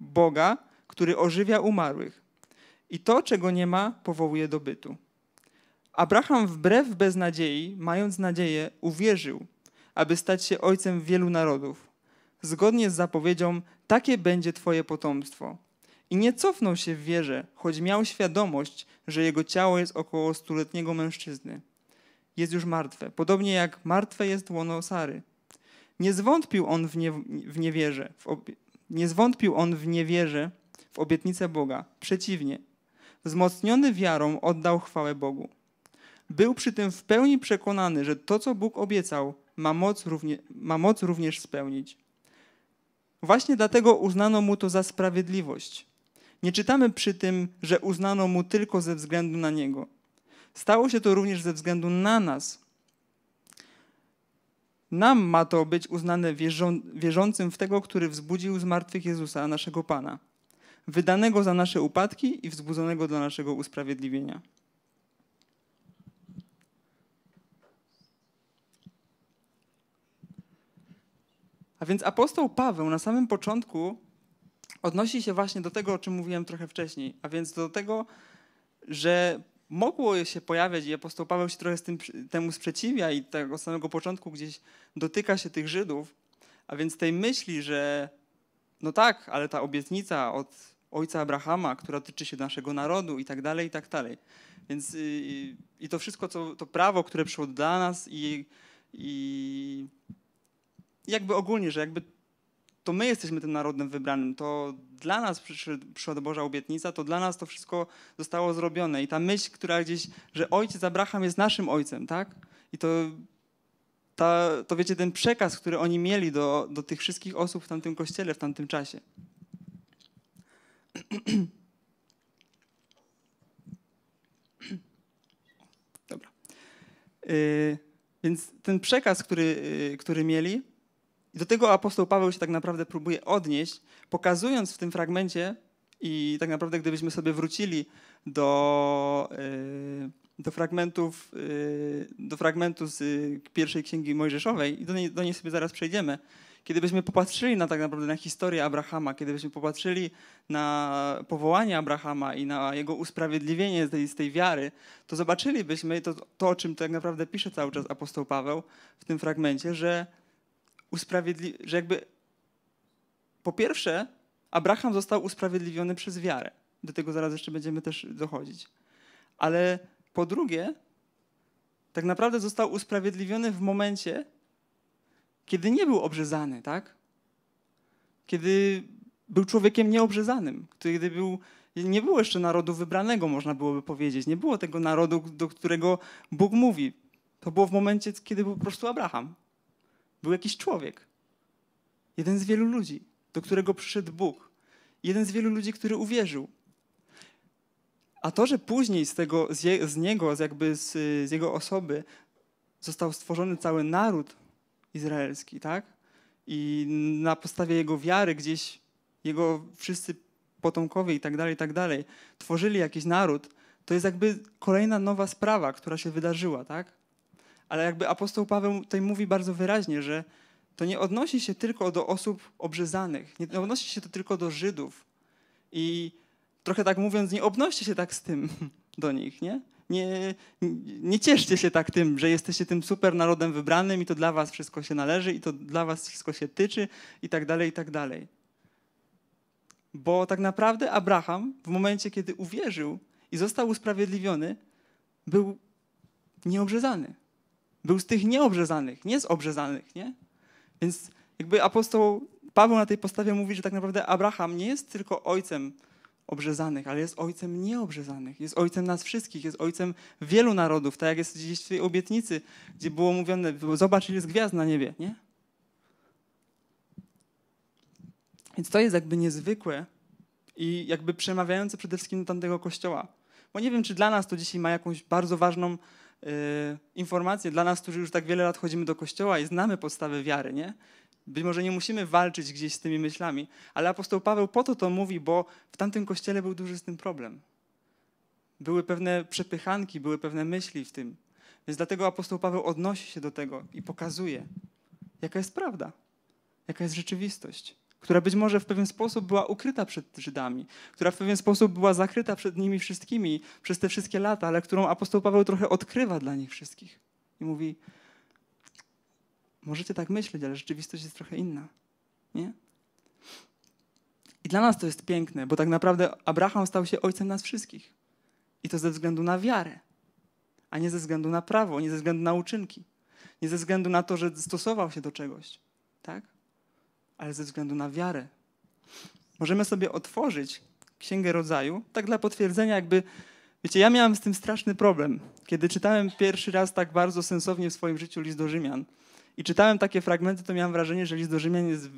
Boga, który ożywia umarłych. I to, czego nie ma, powołuje do bytu. Abraham wbrew beznadziei, mając nadzieję, uwierzył, aby stać się ojcem wielu narodów. Zgodnie z zapowiedzią, takie będzie Twoje potomstwo. I nie cofnął się w wierze, choć miał świadomość, że jego ciało jest około stuletniego mężczyzny. Jest już martwe, podobnie jak martwe jest łono Sary. Nie zwątpił on w, nie, w niewierze, w ob... nie zwątpił on w niewierze w obietnicę Boga. Przeciwnie, wzmocniony wiarą oddał chwałę Bogu. Był przy tym w pełni przekonany, że to, co Bóg obiecał, ma moc, równie, ma moc również spełnić. Właśnie dlatego uznano mu to za sprawiedliwość. Nie czytamy przy tym, że uznano mu tylko ze względu na niego. Stało się to również ze względu na nas. Nam ma to być uznane wierzą, wierzącym w tego, który wzbudził z martwych Jezusa, naszego Pana, wydanego za nasze upadki i wzbudzonego dla naszego usprawiedliwienia. A więc apostoł Paweł na samym początku odnosi się właśnie do tego, o czym mówiłem trochę wcześniej, a więc do tego, że mogło się pojawiać i apostoł Paweł się trochę z tym, temu sprzeciwia i tak od samego początku gdzieś dotyka się tych Żydów, a więc tej myśli, że no tak, ale ta obietnica od ojca Abrahama, która tyczy się naszego narodu i tak dalej, i tak dalej. Więc i, y, y, i to wszystko, co, to prawo, które przyszło dla nas i, i, jakby ogólnie, że jakby to my jesteśmy tym narodem wybranym, to dla nas przyszła Boża obietnica, to dla nas to wszystko zostało zrobione. I ta myśl, która gdzieś, że ojciec Abraham jest naszym ojcem, tak? I to, ta, to wiecie, ten przekaz, który oni mieli do, do tych wszystkich osób w tamtym kościele, w tamtym czasie. Dobra. Yy, więc ten przekaz, który, yy, który mieli, i do tego apostoł Paweł się tak naprawdę próbuje odnieść, pokazując w tym fragmencie, i tak naprawdę gdybyśmy sobie wrócili do, y, do, fragmentów, y, do fragmentu z y, pierwszej księgi Mojżeszowej, i do niej, do niej sobie zaraz przejdziemy, kiedy byśmy popatrzyli na tak naprawdę na historię Abrahama, kiedy byśmy popatrzyli na powołanie Abrahama i na jego usprawiedliwienie z tej, z tej wiary, to zobaczylibyśmy to, to, o czym tak naprawdę pisze cały czas apostoł Paweł w tym fragmencie, że usprawiedliwi- że jakby po pierwsze Abraham został usprawiedliwiony przez wiarę. Do tego zaraz jeszcze będziemy też dochodzić. Ale po drugie, tak naprawdę został usprawiedliwiony w momencie, kiedy nie był obrzezany, tak? Kiedy był człowiekiem nieobrzezanym, kiedy był, nie było jeszcze narodu wybranego, można byłoby powiedzieć. Nie było tego narodu, do którego Bóg mówi. To było w momencie, kiedy był po prostu Abraham był jakiś człowiek. Jeden z wielu ludzi, do którego przyszedł Bóg. Jeden z wielu ludzi, który uwierzył. A to, że później z, tego, z, je, z niego, z jakby z, z jego osoby został stworzony cały naród izraelski, tak? I na podstawie jego wiary gdzieś jego wszyscy potomkowie i tak dalej, i tak dalej, tworzyli jakiś naród, to jest jakby kolejna nowa sprawa, która się wydarzyła, tak? ale jakby apostoł Paweł tutaj mówi bardzo wyraźnie, że to nie odnosi się tylko do osób obrzezanych, nie odnosi się to tylko do Żydów. I trochę tak mówiąc, nie obnoście się tak z tym do nich, nie? Nie, nie cieszcie się tak tym, że jesteście tym super narodem wybranym i to dla was wszystko się należy i to dla was wszystko się tyczy i tak dalej, i tak dalej. Bo tak naprawdę Abraham w momencie, kiedy uwierzył i został usprawiedliwiony, był nieobrzezany był z tych nieobrzezanych, nie z obrzezanych, nie? Więc jakby apostoł Paweł na tej postawie mówi, że tak naprawdę Abraham nie jest tylko ojcem obrzezanych, ale jest ojcem nieobrzezanych, jest ojcem nas wszystkich, jest ojcem wielu narodów, tak jak jest gdzieś w tej obietnicy, gdzie było mówione, zobacz ile jest gwiazd na niebie, nie? Więc to jest jakby niezwykłe i jakby przemawiające przede wszystkim do tamtego kościoła. Bo nie wiem, czy dla nas to dzisiaj ma jakąś bardzo ważną Y, informację dla nas, którzy już tak wiele lat chodzimy do kościoła i znamy podstawy wiary, nie? Być może nie musimy walczyć gdzieś z tymi myślami, ale apostoł Paweł po to to mówi, bo w tamtym kościele był duży z tym problem. Były pewne przepychanki, były pewne myśli w tym. Więc dlatego apostoł Paweł odnosi się do tego i pokazuje, jaka jest prawda, jaka jest rzeczywistość która być może w pewien sposób była ukryta przed Żydami, która w pewien sposób była zakryta przed nimi wszystkimi przez te wszystkie lata, ale którą apostoł Paweł trochę odkrywa dla nich wszystkich. I mówi, możecie tak myśleć, ale rzeczywistość jest trochę inna. Nie? I dla nas to jest piękne, bo tak naprawdę Abraham stał się ojcem nas wszystkich. I to ze względu na wiarę, a nie ze względu na prawo, nie ze względu na uczynki, nie ze względu na to, że stosował się do czegoś. Tak? ale ze względu na wiarę. Możemy sobie otworzyć Księgę Rodzaju, tak dla potwierdzenia, jakby. Wiecie, ja miałem z tym straszny problem, kiedy czytałem pierwszy raz tak bardzo sensownie w swoim życiu list do Rzymian. I czytałem takie fragmenty, to miałem wrażenie, że list do Rzymian jest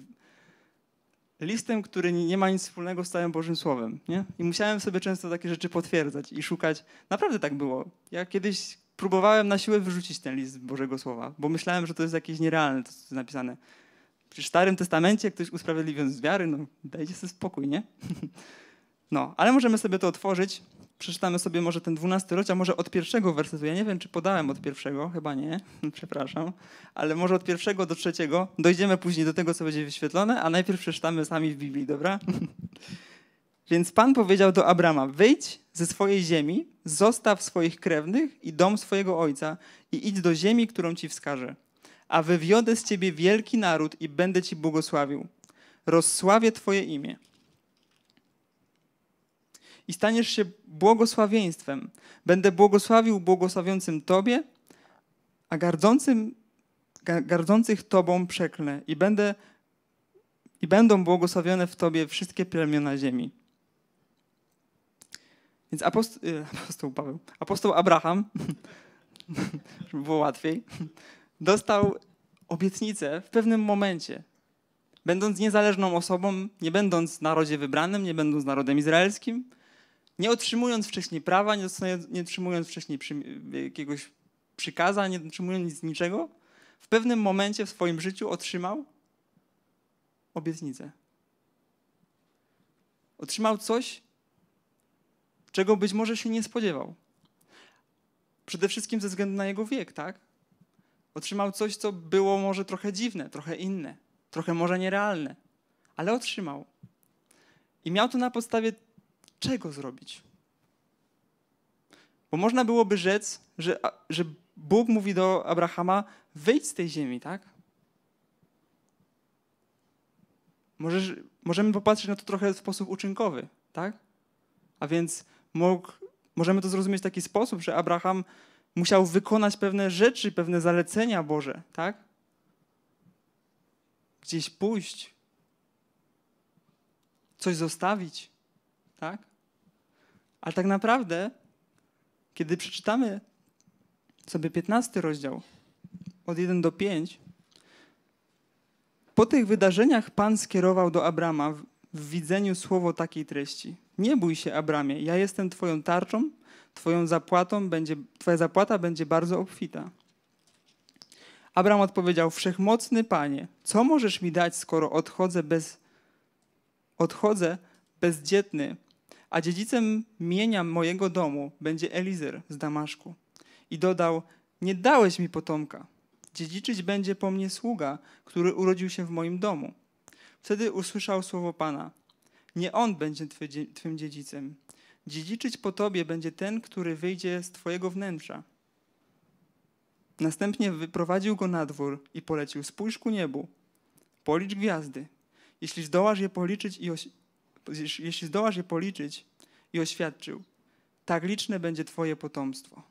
listem, który nie ma nic wspólnego z całym Bożym Słowem. Nie? I musiałem sobie często takie rzeczy potwierdzać i szukać. Naprawdę tak było. Ja kiedyś próbowałem na siłę wyrzucić ten list Bożego Słowa, bo myślałem, że to jest jakieś nierealne, to co jest napisane. W Starym Testamencie ktoś usprawiedliwiony z wiary, no dajcie sobie spokój, nie? No, ale możemy sobie to otworzyć. Przeczytamy sobie może ten dwunasty rozdział, może od pierwszego wersetu. Ja nie wiem, czy podałem od pierwszego, chyba nie, przepraszam. Ale może od pierwszego do trzeciego. Dojdziemy później do tego, co będzie wyświetlone, a najpierw przeczytamy sami w Biblii, dobra? Więc Pan powiedział do Abrama: Wyjdź ze swojej ziemi, zostaw swoich krewnych i dom swojego ojca i idź do ziemi, którą ci wskażę a wywiodę z ciebie wielki naród i będę ci błogosławił. Rozsławię twoje imię. I staniesz się błogosławieństwem. Będę błogosławił błogosławiącym tobie, a gardzącym, gardzących tobą przeklę i będę i będą błogosławione w Tobie wszystkie plemiona ziemi. Więc y, apostoł Paweł, apostoł Abraham, żeby było łatwiej, dostał obietnicę w pewnym momencie. Będąc niezależną osobą, nie będąc narodzie wybranym, nie będąc narodem izraelskim, nie otrzymując wcześniej prawa, nie, otrzymując wcześniej jakiegoś przykaza, nie otrzymując niczego, w pewnym momencie w swoim życiu otrzymał obietnicę. Otrzymał coś, czego być może się nie spodziewał. Przede wszystkim ze względu na jego wiek, tak? Otrzymał coś, co było może trochę dziwne, trochę inne, trochę może nierealne, ale otrzymał. I miał to na podstawie czego zrobić? Bo można byłoby rzec, że, że Bóg mówi do Abrahama: wyjdź z tej ziemi, tak? Możesz, możemy popatrzeć na to trochę w sposób uczynkowy, tak? A więc mógł, możemy to zrozumieć w taki sposób, że Abraham musiał wykonać pewne rzeczy, pewne zalecenia Boże, tak? Gdzieś pójść, coś zostawić, tak? Ale tak naprawdę, kiedy przeczytamy sobie 15 rozdział od 1 do 5, po tych wydarzeniach Pan skierował do Abrama w widzeniu słowo takiej treści. Nie bój się, Abramie, ja jestem Twoją tarczą, Twoją zapłatą będzie, Twoja zapłata będzie bardzo obfita. Abraham odpowiedział: Wszechmocny Panie, co możesz mi dać, skoro odchodzę bez odchodzę bezdzietny, a dziedzicem mienia mojego domu będzie Elizer z Damaszku. I dodał: Nie dałeś mi potomka. Dziedziczyć będzie po mnie sługa, który urodził się w moim domu. Wtedy usłyszał słowo Pana: Nie on będzie twym dziedzicem, Dziedziczyć po tobie będzie ten, który wyjdzie z twojego wnętrza. Następnie wyprowadził go na dwór i polecił: Spójrz ku niebu, policz gwiazdy. Jeśli zdołasz je policzyć i, oś... Jeśli zdołasz je policzyć i oświadczył, tak liczne będzie Twoje potomstwo.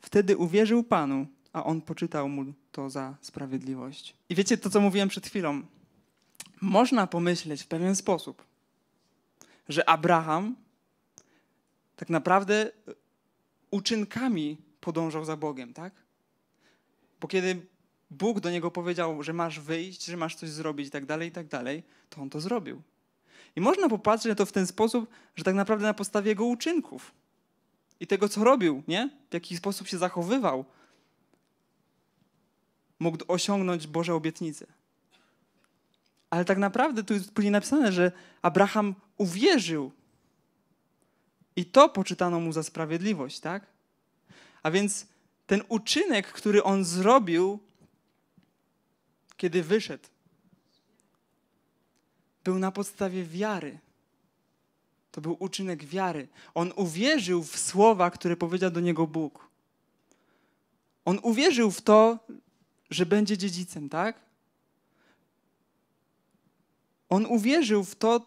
Wtedy uwierzył Panu, a on poczytał mu to za sprawiedliwość. I wiecie to, co mówiłem przed chwilą. Można pomyśleć w pewien sposób, że Abraham tak naprawdę uczynkami podążał za Bogiem, tak? Bo kiedy Bóg do niego powiedział, że masz wyjść, że masz coś zrobić i tak dalej, i tak dalej, to on to zrobił. I można popatrzeć na to w ten sposób, że tak naprawdę na podstawie jego uczynków i tego, co robił, nie? W jaki sposób się zachowywał, mógł osiągnąć Boże obietnice. Ale tak naprawdę tu jest później napisane, że Abraham uwierzył. I to poczytano mu za sprawiedliwość, tak? A więc ten uczynek, który on zrobił, kiedy wyszedł, był na podstawie wiary. To był uczynek wiary. On uwierzył w słowa, które powiedział do niego Bóg. On uwierzył w to, że będzie dziedzicem, tak? On uwierzył w to,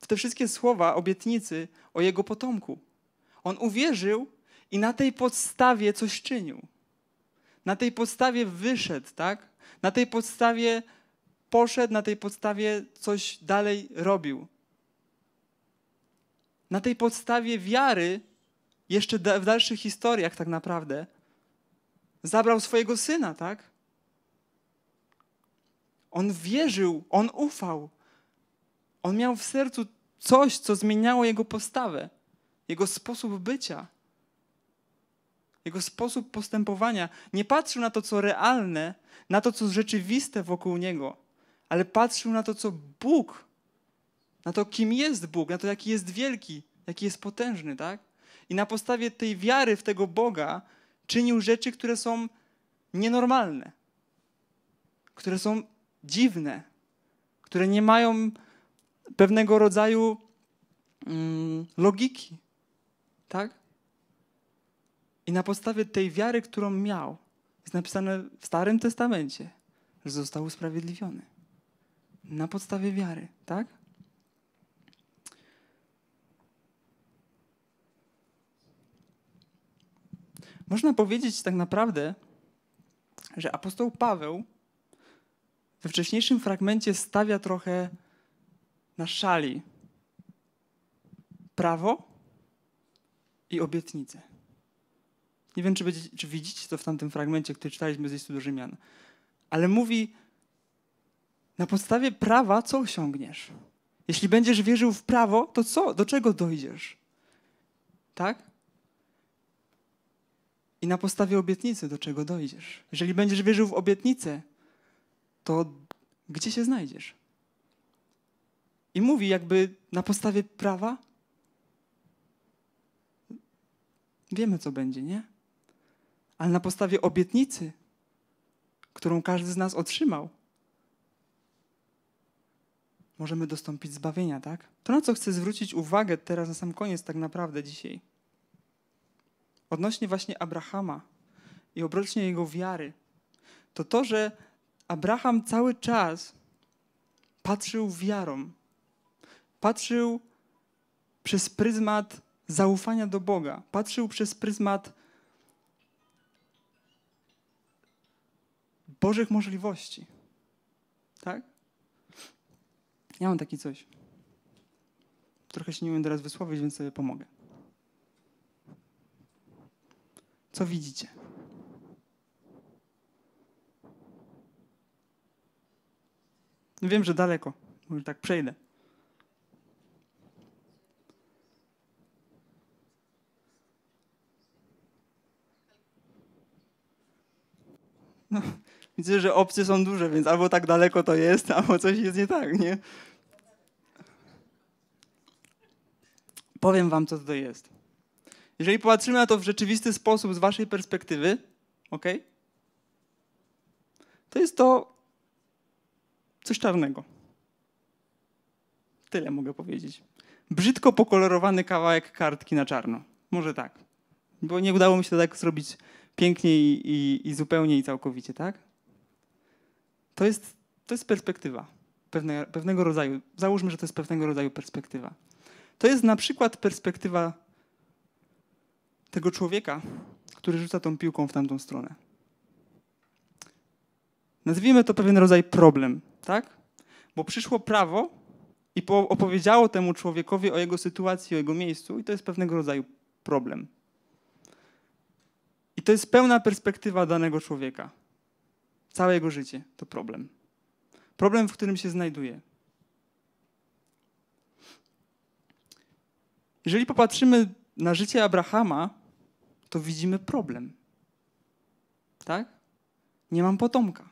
w te wszystkie słowa obietnicy o jego potomku. On uwierzył i na tej podstawie coś czynił. Na tej podstawie wyszedł, tak? Na tej podstawie poszedł, na tej podstawie coś dalej robił. Na tej podstawie wiary, jeszcze w dalszych historiach tak naprawdę, zabrał swojego syna, tak? On wierzył, on ufał, on miał w sercu coś, co zmieniało jego postawę, jego sposób bycia, jego sposób postępowania. Nie patrzył na to, co realne, na to, co rzeczywiste wokół niego, ale patrzył na to, co Bóg, na to, kim jest Bóg, na to, jaki jest wielki, jaki jest potężny, tak? I na podstawie tej wiary w tego Boga czynił rzeczy, które są nienormalne, które są dziwne, które nie mają pewnego rodzaju mm, logiki. Tak? I na podstawie tej wiary, którą miał, jest napisane w Starym Testamencie, że został usprawiedliwiony. Na podstawie wiary, tak? Można powiedzieć tak naprawdę, że apostoł Paweł we wcześniejszym fragmencie stawia trochę na szali prawo i obietnicę. Nie wiem, czy, będzie, czy widzicie to w tamtym fragmencie, który czytaliśmy z listu do Rzymian, ale mówi na podstawie prawa co osiągniesz? Jeśli będziesz wierzył w prawo, to co? Do czego dojdziesz? Tak? I na podstawie obietnicy do czego dojdziesz? Jeżeli będziesz wierzył w obietnicę, to gdzie się znajdziesz? I mówi jakby na podstawie prawa. Wiemy, co będzie, nie? Ale na podstawie obietnicy, którą każdy z nas otrzymał, możemy dostąpić zbawienia, tak? To, na co chcę zwrócić uwagę teraz na sam koniec, tak naprawdę dzisiaj, odnośnie właśnie Abrahama i obrocznie jego wiary, to to, że Abraham cały czas patrzył wiarą patrzył przez pryzmat zaufania do Boga, patrzył przez pryzmat Bożych możliwości. Tak? Ja mam taki coś. Trochę się nie umiem teraz wysłowić, więc sobie pomogę. Co widzicie? Wiem, że daleko. Może tak przejdę. no, widzę, że opcje są duże, więc albo tak daleko to jest, albo coś jest nie tak, nie? Powiem wam, co to jest. Jeżeli popatrzymy na to w rzeczywisty sposób z waszej perspektywy, ok? To jest to coś czarnego. Tyle mogę powiedzieć. Brzydko pokolorowany kawałek kartki na czarno. Może tak. Bo nie udało mi się tak zrobić pięknie i, i, i zupełnie i całkowicie, tak? To jest, to jest perspektywa pewne, pewnego rodzaju. Załóżmy, że to jest pewnego rodzaju perspektywa. To jest na przykład perspektywa tego człowieka, który rzuca tą piłką w tamtą stronę. Nazwijmy to pewien rodzaj problem, tak? Bo przyszło prawo i opowiedziało temu człowiekowi o jego sytuacji, o jego miejscu, i to jest pewnego rodzaju problem. I to jest pełna perspektywa danego człowieka. Całe jego życie to problem. Problem, w którym się znajduje. Jeżeli popatrzymy na życie Abrahama, to widzimy problem. Tak? Nie mam potomka.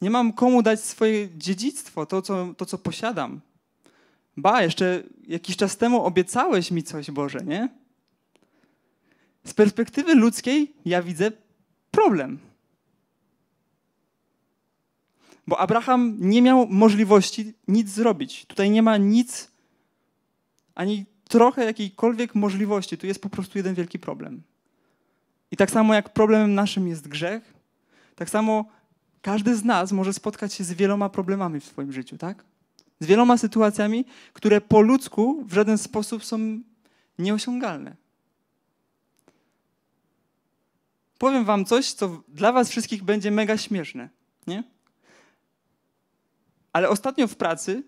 Nie mam komu dać swoje dziedzictwo, to co, to co posiadam. Ba, jeszcze jakiś czas temu obiecałeś mi coś, Boże, nie? Z perspektywy ludzkiej ja widzę problem. Bo Abraham nie miał możliwości nic zrobić. Tutaj nie ma nic, ani trochę jakiejkolwiek możliwości. Tu jest po prostu jeden wielki problem. I tak samo jak problemem naszym jest grzech, tak samo każdy z nas może spotkać się z wieloma problemami w swoim życiu, tak? Z wieloma sytuacjami, które po ludzku w żaden sposób są nieosiągalne. powiem wam coś, co dla was wszystkich będzie mega śmieszne, nie? Ale ostatnio w pracy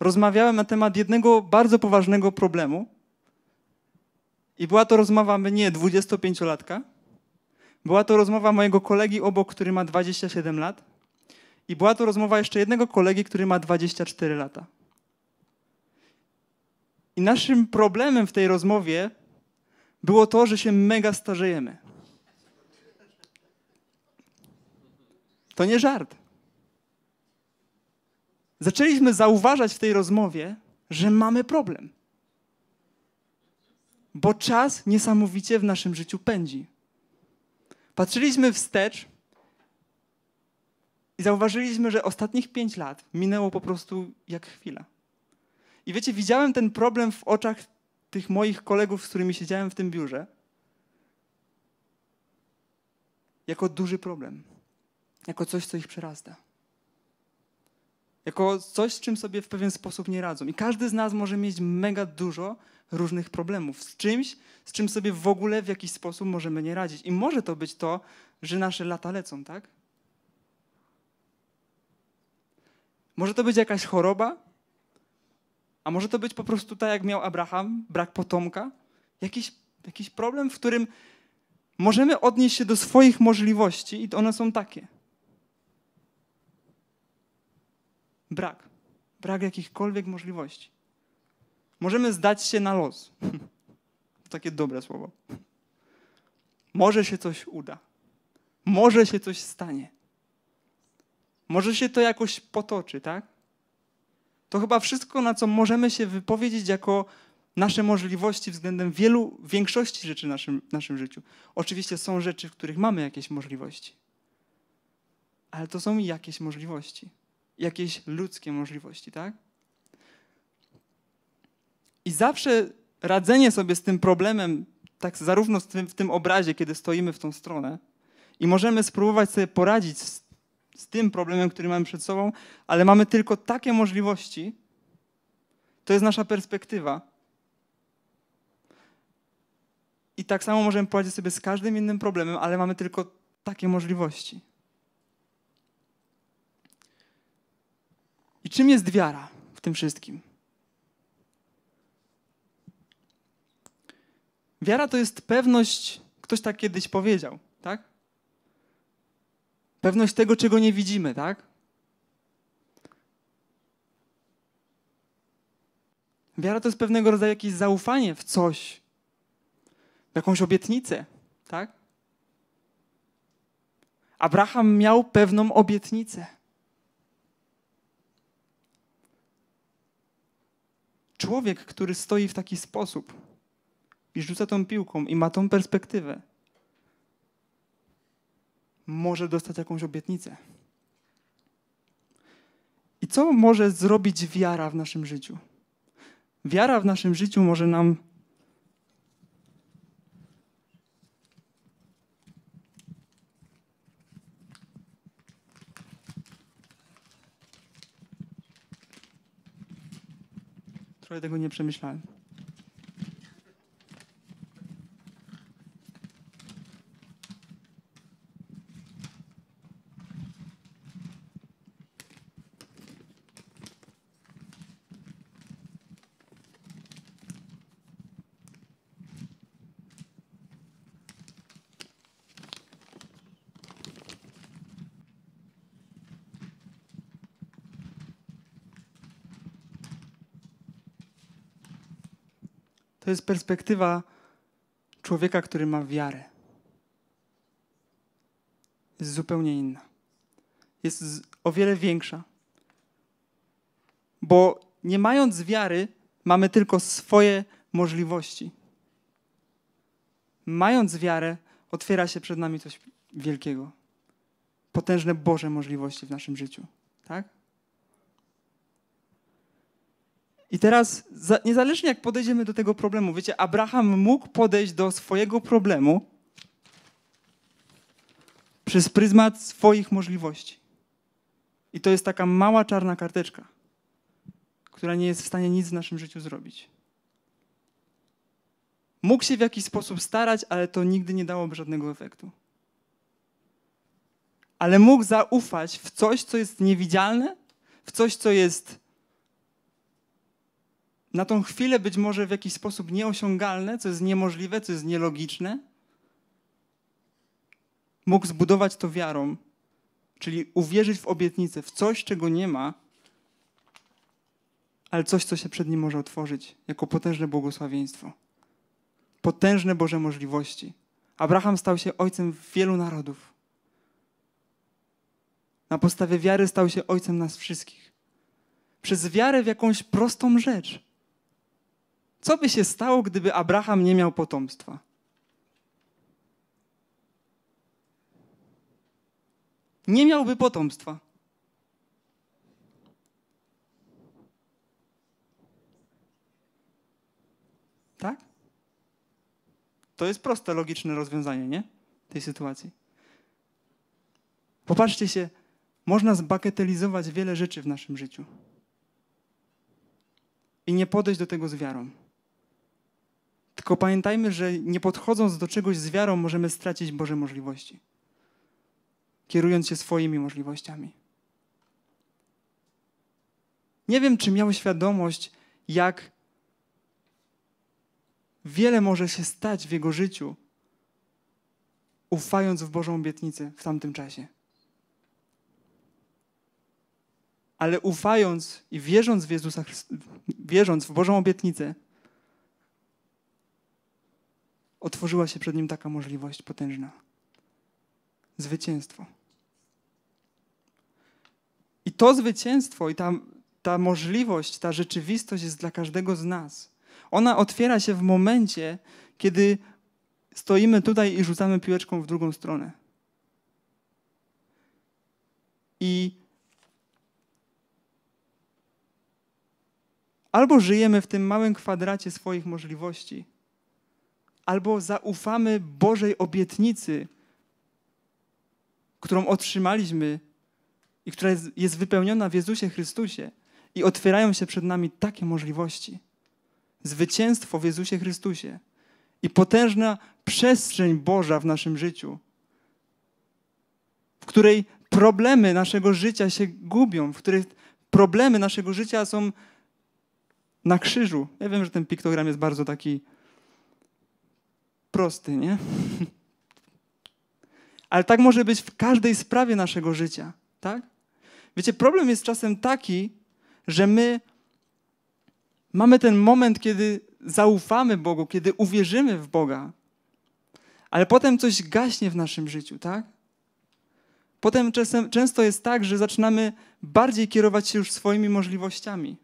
rozmawiałem na temat jednego bardzo poważnego problemu i była to rozmowa mnie, 25-latka, była to rozmowa mojego kolegi obok, który ma 27 lat i była to rozmowa jeszcze jednego kolegi, który ma 24 lata. I naszym problemem w tej rozmowie było to, że się mega starzejemy. To nie żart. Zaczęliśmy zauważać w tej rozmowie, że mamy problem. Bo czas niesamowicie w naszym życiu pędzi. Patrzyliśmy wstecz i zauważyliśmy, że ostatnich pięć lat minęło po prostu jak chwila. I wiecie, widziałem ten problem w oczach tych moich kolegów, z którymi siedziałem w tym biurze, jako duży problem jako coś, co ich przerasta. Jako coś, z czym sobie w pewien sposób nie radzą. I każdy z nas może mieć mega dużo różnych problemów z czymś, z czym sobie w ogóle w jakiś sposób możemy nie radzić. I może to być to, że nasze lata lecą, tak? Może to być jakaś choroba, a może to być po prostu tak, jak miał Abraham, brak potomka, jakiś, jakiś problem, w którym możemy odnieść się do swoich możliwości i one są takie. Brak. Brak jakichkolwiek możliwości. Możemy zdać się na los. Takie dobre słowo. Może się coś uda. Może się coś stanie. Może się to jakoś potoczy, tak? To chyba wszystko, na co możemy się wypowiedzieć jako nasze możliwości względem wielu, większości rzeczy w naszym, naszym życiu. Oczywiście są rzeczy, w których mamy jakieś możliwości, ale to są jakieś możliwości jakieś ludzkie możliwości, tak? I zawsze radzenie sobie z tym problemem, tak zarówno tym, w tym obrazie, kiedy stoimy w tą stronę, i możemy spróbować sobie poradzić z, z tym problemem, który mamy przed sobą, ale mamy tylko takie możliwości. To jest nasza perspektywa. I tak samo możemy poradzić sobie z każdym innym problemem, ale mamy tylko takie możliwości. I czym jest wiara w tym wszystkim? Wiara to jest pewność, ktoś tak kiedyś powiedział, tak? Pewność tego, czego nie widzimy, tak? Wiara to jest pewnego rodzaju jakieś zaufanie w coś, w jakąś obietnicę, tak? Abraham miał pewną obietnicę. Człowiek, który stoi w taki sposób i rzuca tą piłką i ma tą perspektywę, może dostać jakąś obietnicę. I co może zrobić wiara w naszym życiu? Wiara w naszym życiu może nam trochę tego nie przemyślałem. To jest perspektywa człowieka, który ma wiarę. Jest zupełnie inna. Jest o wiele większa. Bo nie mając wiary, mamy tylko swoje możliwości. Mając wiarę, otwiera się przed nami coś wielkiego. Potężne Boże możliwości w naszym życiu. Tak? I teraz, niezależnie jak podejdziemy do tego problemu, wiecie, Abraham mógł podejść do swojego problemu przez pryzmat swoich możliwości. I to jest taka mała czarna karteczka, która nie jest w stanie nic w naszym życiu zrobić. Mógł się w jakiś sposób starać, ale to nigdy nie dałoby żadnego efektu. Ale mógł zaufać w coś, co jest niewidzialne, w coś, co jest na tą chwilę być może w jakiś sposób nieosiągalne, co jest niemożliwe, co jest nielogiczne, mógł zbudować to wiarą, czyli uwierzyć w obietnicę, w coś, czego nie ma, ale coś, co się przed nim może otworzyć, jako potężne błogosławieństwo, potężne Boże możliwości. Abraham stał się ojcem wielu narodów. Na podstawie wiary stał się ojcem nas wszystkich. Przez wiarę w jakąś prostą rzecz co by się stało, gdyby Abraham nie miał potomstwa? Nie miałby potomstwa. Tak? To jest proste, logiczne rozwiązanie, nie? Tej sytuacji. Popatrzcie się, można zbaketelizować wiele rzeczy w naszym życiu i nie podejść do tego z wiarą. Tylko pamiętajmy, że nie podchodząc do czegoś z wiarą, możemy stracić Boże możliwości, kierując się swoimi możliwościami. Nie wiem, czy miał świadomość, jak wiele może się stać w jego życiu, ufając w Bożą obietnicę w tamtym czasie. Ale ufając i wierząc w Jezusa, wierząc w Bożą obietnicę, otworzyła się przed nim taka możliwość potężna. Zwycięstwo. I to zwycięstwo i ta, ta możliwość, ta rzeczywistość jest dla każdego z nas. Ona otwiera się w momencie, kiedy stoimy tutaj i rzucamy piłeczką w drugą stronę. I albo żyjemy w tym małym kwadracie swoich możliwości, albo zaufamy Bożej obietnicy, którą otrzymaliśmy i która jest, jest wypełniona w Jezusie Chrystusie. I otwierają się przed nami takie możliwości. Zwycięstwo w Jezusie Chrystusie i potężna przestrzeń Boża w naszym życiu, w której problemy naszego życia się gubią, w których problemy naszego życia są na krzyżu. Ja wiem, że ten piktogram jest bardzo taki prosty, nie? Ale tak może być w każdej sprawie naszego życia, tak? Wiecie, problem jest czasem taki, że my mamy ten moment, kiedy zaufamy Bogu, kiedy uwierzymy w Boga, ale potem coś gaśnie w naszym życiu, tak? Potem często jest tak, że zaczynamy bardziej kierować się już swoimi możliwościami.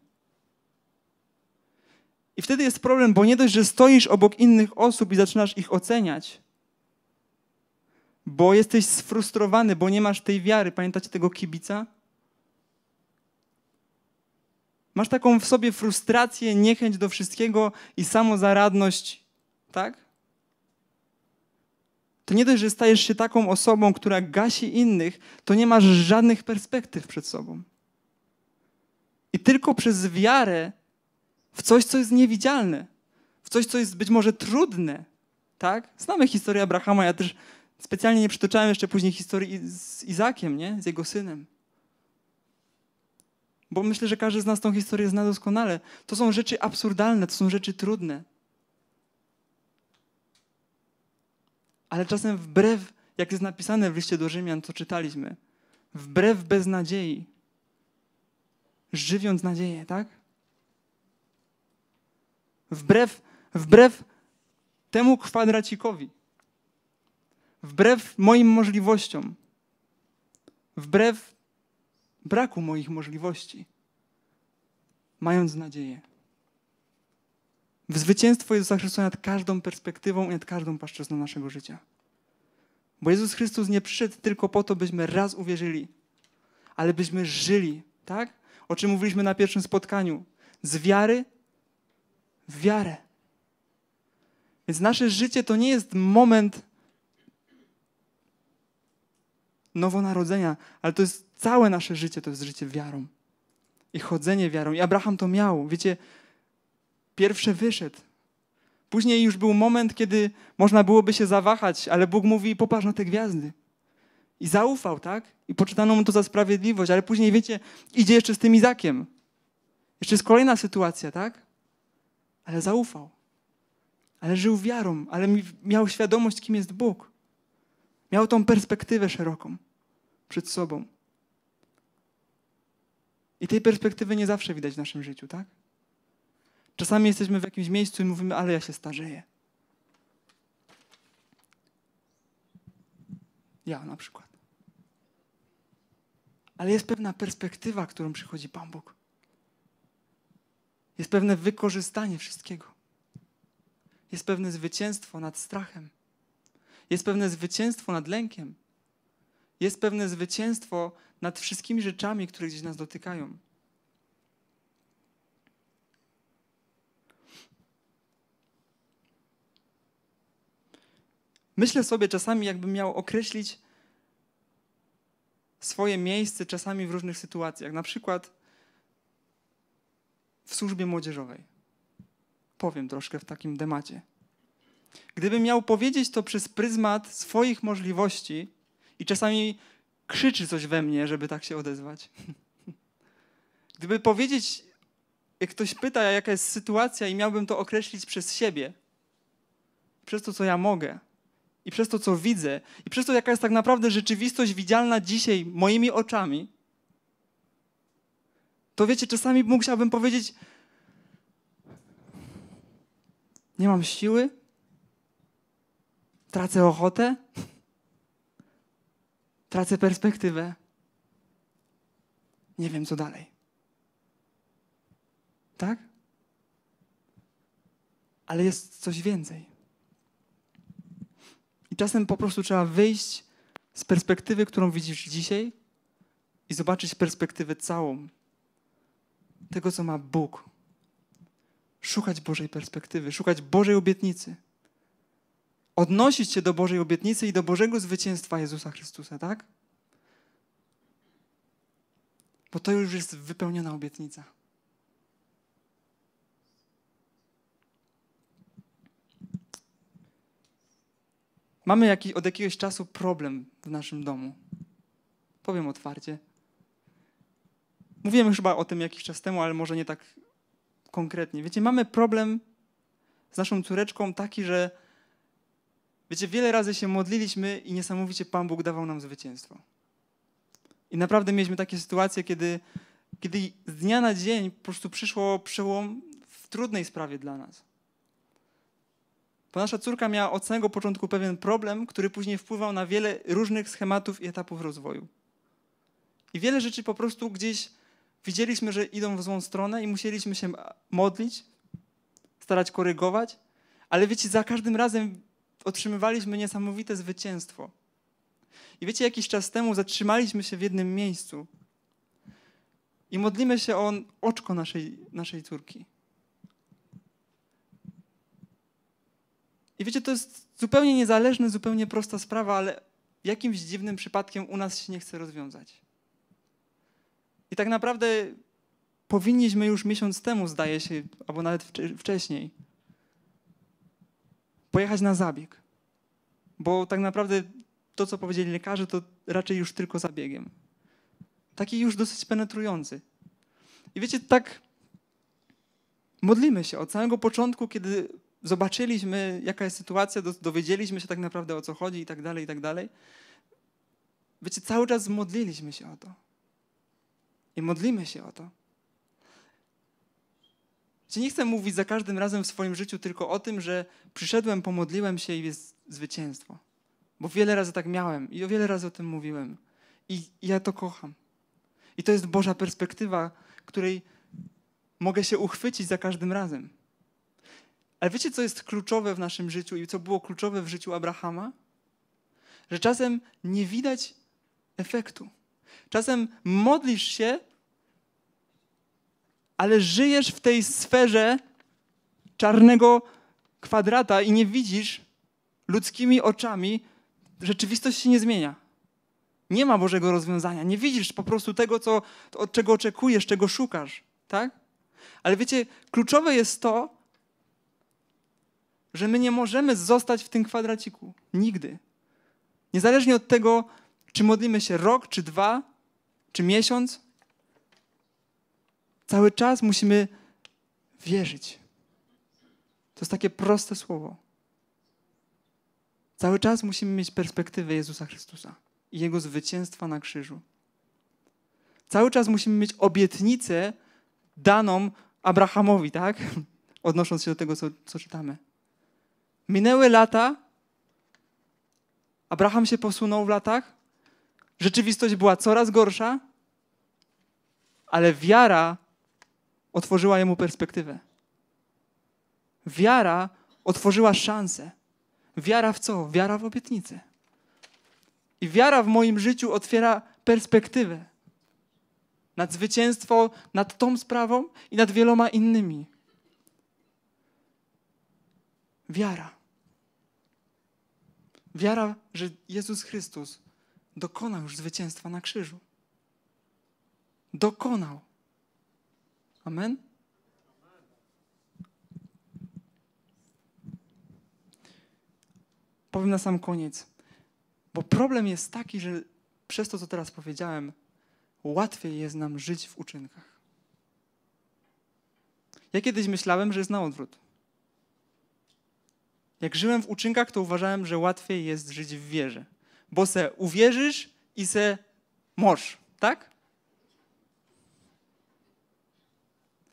I wtedy jest problem, bo nie dość, że stoisz obok innych osób i zaczynasz ich oceniać, bo jesteś sfrustrowany, bo nie masz tej wiary. Pamiętacie tego kibica? Masz taką w sobie frustrację, niechęć do wszystkiego i samozaradność, tak? To nie dość, że stajesz się taką osobą, która gasi innych, to nie masz żadnych perspektyw przed sobą. I tylko przez wiarę w coś, co jest niewidzialne, w coś, co jest być może trudne. Tak? Znamy historię Abrahama, ja też specjalnie nie przytoczałem jeszcze później historii z Izakiem, nie? z jego synem. Bo myślę, że każdy z nas tą historię zna doskonale. To są rzeczy absurdalne, to są rzeczy trudne. Ale czasem wbrew, jak jest napisane w liście do Rzymian, co czytaliśmy, wbrew beznadziei, żywiąc nadzieję, tak? wbrew, wbrew temu kwadracikowi, wbrew moim możliwościom, wbrew braku moich możliwości, mając nadzieję w zwycięstwo Jezusa Chrystusa nad każdą perspektywą i nad każdą płaszczyzną naszego życia. Bo Jezus Chrystus nie przyszedł tylko po to, byśmy raz uwierzyli, ale byśmy żyli, tak? O czym mówiliśmy na pierwszym spotkaniu. Z wiary w wiarę. Więc nasze życie to nie jest moment nowonarodzenia, ale to jest całe nasze życie, to jest życie wiarą i chodzenie wiarą. I Abraham to miał. Wiecie, pierwszy wyszedł. Później już był moment, kiedy można byłoby się zawahać, ale Bóg mówi: Popatrz na te gwiazdy. I zaufał, tak? I poczytano mu to za sprawiedliwość, ale później, wiecie, idzie jeszcze z tym Izakiem. Jeszcze jest kolejna sytuacja, tak? ale zaufał, ale żył wiarą, ale miał świadomość, kim jest Bóg. Miał tą perspektywę szeroką przed sobą. I tej perspektywy nie zawsze widać w naszym życiu, tak? Czasami jesteśmy w jakimś miejscu i mówimy, ale ja się starzeję. Ja na przykład. Ale jest pewna perspektywa, którą przychodzi Pan Bóg. Jest pewne wykorzystanie wszystkiego. Jest pewne zwycięstwo nad strachem. Jest pewne zwycięstwo nad lękiem. Jest pewne zwycięstwo nad wszystkimi rzeczami, które gdzieś nas dotykają. Myślę sobie czasami, jakbym miał określić swoje miejsce czasami w różnych sytuacjach. Na przykład w służbie młodzieżowej. Powiem troszkę w takim demacie. Gdybym miał powiedzieć to przez pryzmat swoich możliwości i czasami krzyczy coś we mnie, żeby tak się odezwać. Gdyby powiedzieć, jak ktoś pyta, jaka jest sytuacja, i miałbym to określić przez siebie, przez to, co ja mogę, i przez to, co widzę, i przez to, jaka jest tak naprawdę rzeczywistość widzialna dzisiaj moimi oczami, to wiecie, czasami musiałbym powiedzieć: Nie mam siły, tracę ochotę, tracę perspektywę. Nie wiem, co dalej. Tak? Ale jest coś więcej. I czasem po prostu trzeba wyjść z perspektywy, którą widzisz dzisiaj i zobaczyć perspektywę całą, tego, co ma Bóg. Szukać Bożej perspektywy, szukać Bożej obietnicy. Odnosić się do Bożej obietnicy i do Bożego zwycięstwa Jezusa Chrystusa, tak? Bo to już jest wypełniona obietnica. Mamy jakiś, od jakiegoś czasu problem w naszym domu. Powiem otwarcie, Mówiłem już chyba o tym jakiś czas temu, ale może nie tak konkretnie. Wiecie, mamy problem z naszą córeczką taki, że wiecie, wiele razy się modliliśmy i niesamowicie Pan Bóg dawał nam zwycięstwo. I naprawdę mieliśmy takie sytuacje, kiedy, kiedy z dnia na dzień po prostu przyszło przełom w trudnej sprawie dla nas. Bo nasza córka miała od samego początku pewien problem, który później wpływał na wiele różnych schematów i etapów rozwoju. I wiele rzeczy po prostu gdzieś Widzieliśmy, że idą w złą stronę i musieliśmy się modlić, starać korygować, ale wiecie, za każdym razem otrzymywaliśmy niesamowite zwycięstwo. I wiecie, jakiś czas temu zatrzymaliśmy się w jednym miejscu i modlimy się o oczko naszej, naszej córki. I wiecie, to jest zupełnie niezależna, zupełnie prosta sprawa, ale jakimś dziwnym przypadkiem u nas się nie chce rozwiązać. I tak naprawdę powinniśmy już miesiąc temu, zdaje się, albo nawet wcześniej, pojechać na zabieg. Bo tak naprawdę to, co powiedzieli lekarze, to raczej już tylko zabiegiem. Taki już dosyć penetrujący. I wiecie, tak modlimy się od samego początku, kiedy zobaczyliśmy, jaka jest sytuacja, dowiedzieliśmy się tak naprawdę o co chodzi i tak dalej, i tak dalej. Wiecie, cały czas modliliśmy się o to. I modlimy się o to. Czy nie chcę mówić za każdym razem w swoim życiu tylko o tym, że przyszedłem, pomodliłem się i jest zwycięstwo. Bo wiele razy tak miałem i o wiele razy o tym mówiłem. I ja to kocham. I to jest Boża perspektywa, której mogę się uchwycić za każdym razem. Ale wiecie, co jest kluczowe w naszym życiu i co było kluczowe w życiu Abrahama? Że czasem nie widać efektu. Czasem modlisz się, ale żyjesz w tej sferze czarnego kwadrata i nie widzisz ludzkimi oczami, rzeczywistość się nie zmienia. Nie ma Bożego rozwiązania. Nie widzisz po prostu tego, co, od czego oczekujesz, czego szukasz. Tak? Ale wiecie, kluczowe jest to, że my nie możemy zostać w tym kwadraciku. Nigdy. Niezależnie od tego, czy modlimy się rok czy dwa, czy miesiąc. Cały czas musimy wierzyć. To jest takie proste słowo. Cały czas musimy mieć perspektywę Jezusa Chrystusa i Jego zwycięstwa na krzyżu. Cały czas musimy mieć obietnicę daną Abrahamowi, tak? Odnosząc się do tego, co, co czytamy. Minęły lata, Abraham się posunął w latach, Rzeczywistość była coraz gorsza, ale wiara otworzyła jemu perspektywę. Wiara otworzyła szansę. Wiara w co? Wiara w obietnicę. I wiara w moim życiu otwiera perspektywę nad zwycięstwo nad tą sprawą i nad wieloma innymi. Wiara. Wiara, że Jezus Chrystus dokonał już zwycięstwa na krzyżu. Dokonał. Amen? Powiem na sam koniec, bo problem jest taki, że przez to, co teraz powiedziałem, łatwiej jest nam żyć w uczynkach. Ja kiedyś myślałem, że jest na odwrót. Jak żyłem w uczynkach, to uważałem, że łatwiej jest żyć w wierze bo se uwierzysz i se możesz, tak?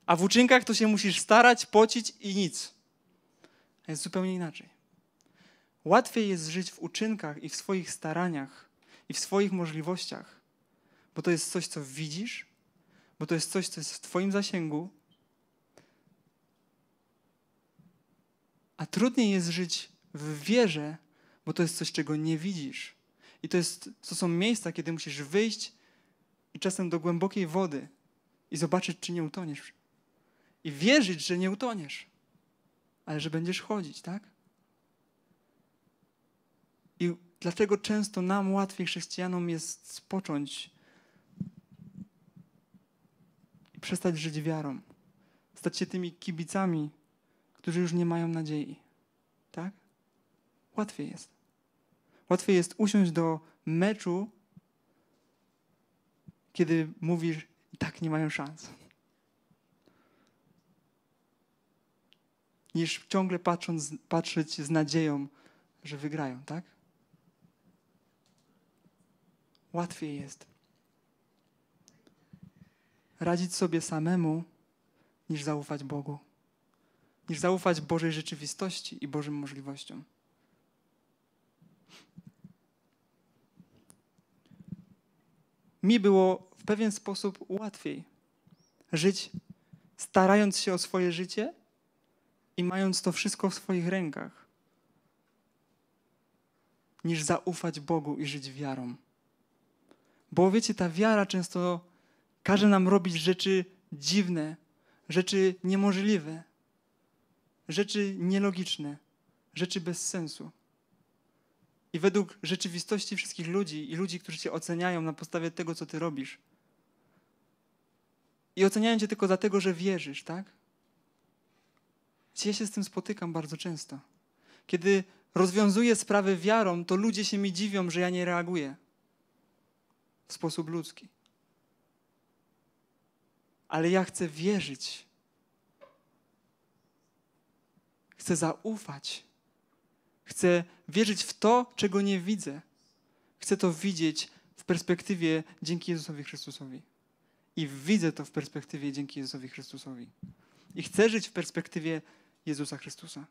A w uczynkach to się musisz starać, pocić i nic. A jest zupełnie inaczej. Łatwiej jest żyć w uczynkach i w swoich staraniach i w swoich możliwościach, bo to jest coś, co widzisz, bo to jest coś, co jest w Twoim zasięgu. A trudniej jest żyć w wierze, bo to jest coś, czego nie widzisz, i to, jest, to są miejsca, kiedy musisz wyjść i czasem do głębokiej wody i zobaczyć, czy nie utoniesz. I wierzyć, że nie utoniesz, ale że będziesz chodzić, tak? I dlatego często nam łatwiej chrześcijanom jest spocząć i przestać żyć wiarą. Stać się tymi kibicami, którzy już nie mają nadziei. Tak? Łatwiej jest. Łatwiej jest usiąść do meczu, kiedy mówisz, tak nie mają szans. Niż ciągle patrząc, patrzeć z nadzieją, że wygrają, tak? Łatwiej jest radzić sobie samemu, niż zaufać Bogu, niż zaufać Bożej rzeczywistości i Bożym możliwościom. mi było w pewien sposób łatwiej żyć, starając się o swoje życie i mając to wszystko w swoich rękach, niż zaufać Bogu i żyć wiarą. Bo wiecie, ta wiara często każe nam robić rzeczy dziwne, rzeczy niemożliwe, rzeczy nielogiczne, rzeczy bez sensu i według rzeczywistości wszystkich ludzi i ludzi, którzy cię oceniają na podstawie tego, co ty robisz. I oceniają cię tylko dlatego, że wierzysz, tak? Ja się z tym spotykam bardzo często. Kiedy rozwiązuję sprawy wiarą, to ludzie się mi dziwią, że ja nie reaguję w sposób ludzki. Ale ja chcę wierzyć. Chcę zaufać Chcę wierzyć w to, czego nie widzę. Chcę to widzieć w perspektywie dzięki Jezusowi Chrystusowi. I widzę to w perspektywie dzięki Jezusowi Chrystusowi. I chcę żyć w perspektywie Jezusa Chrystusa.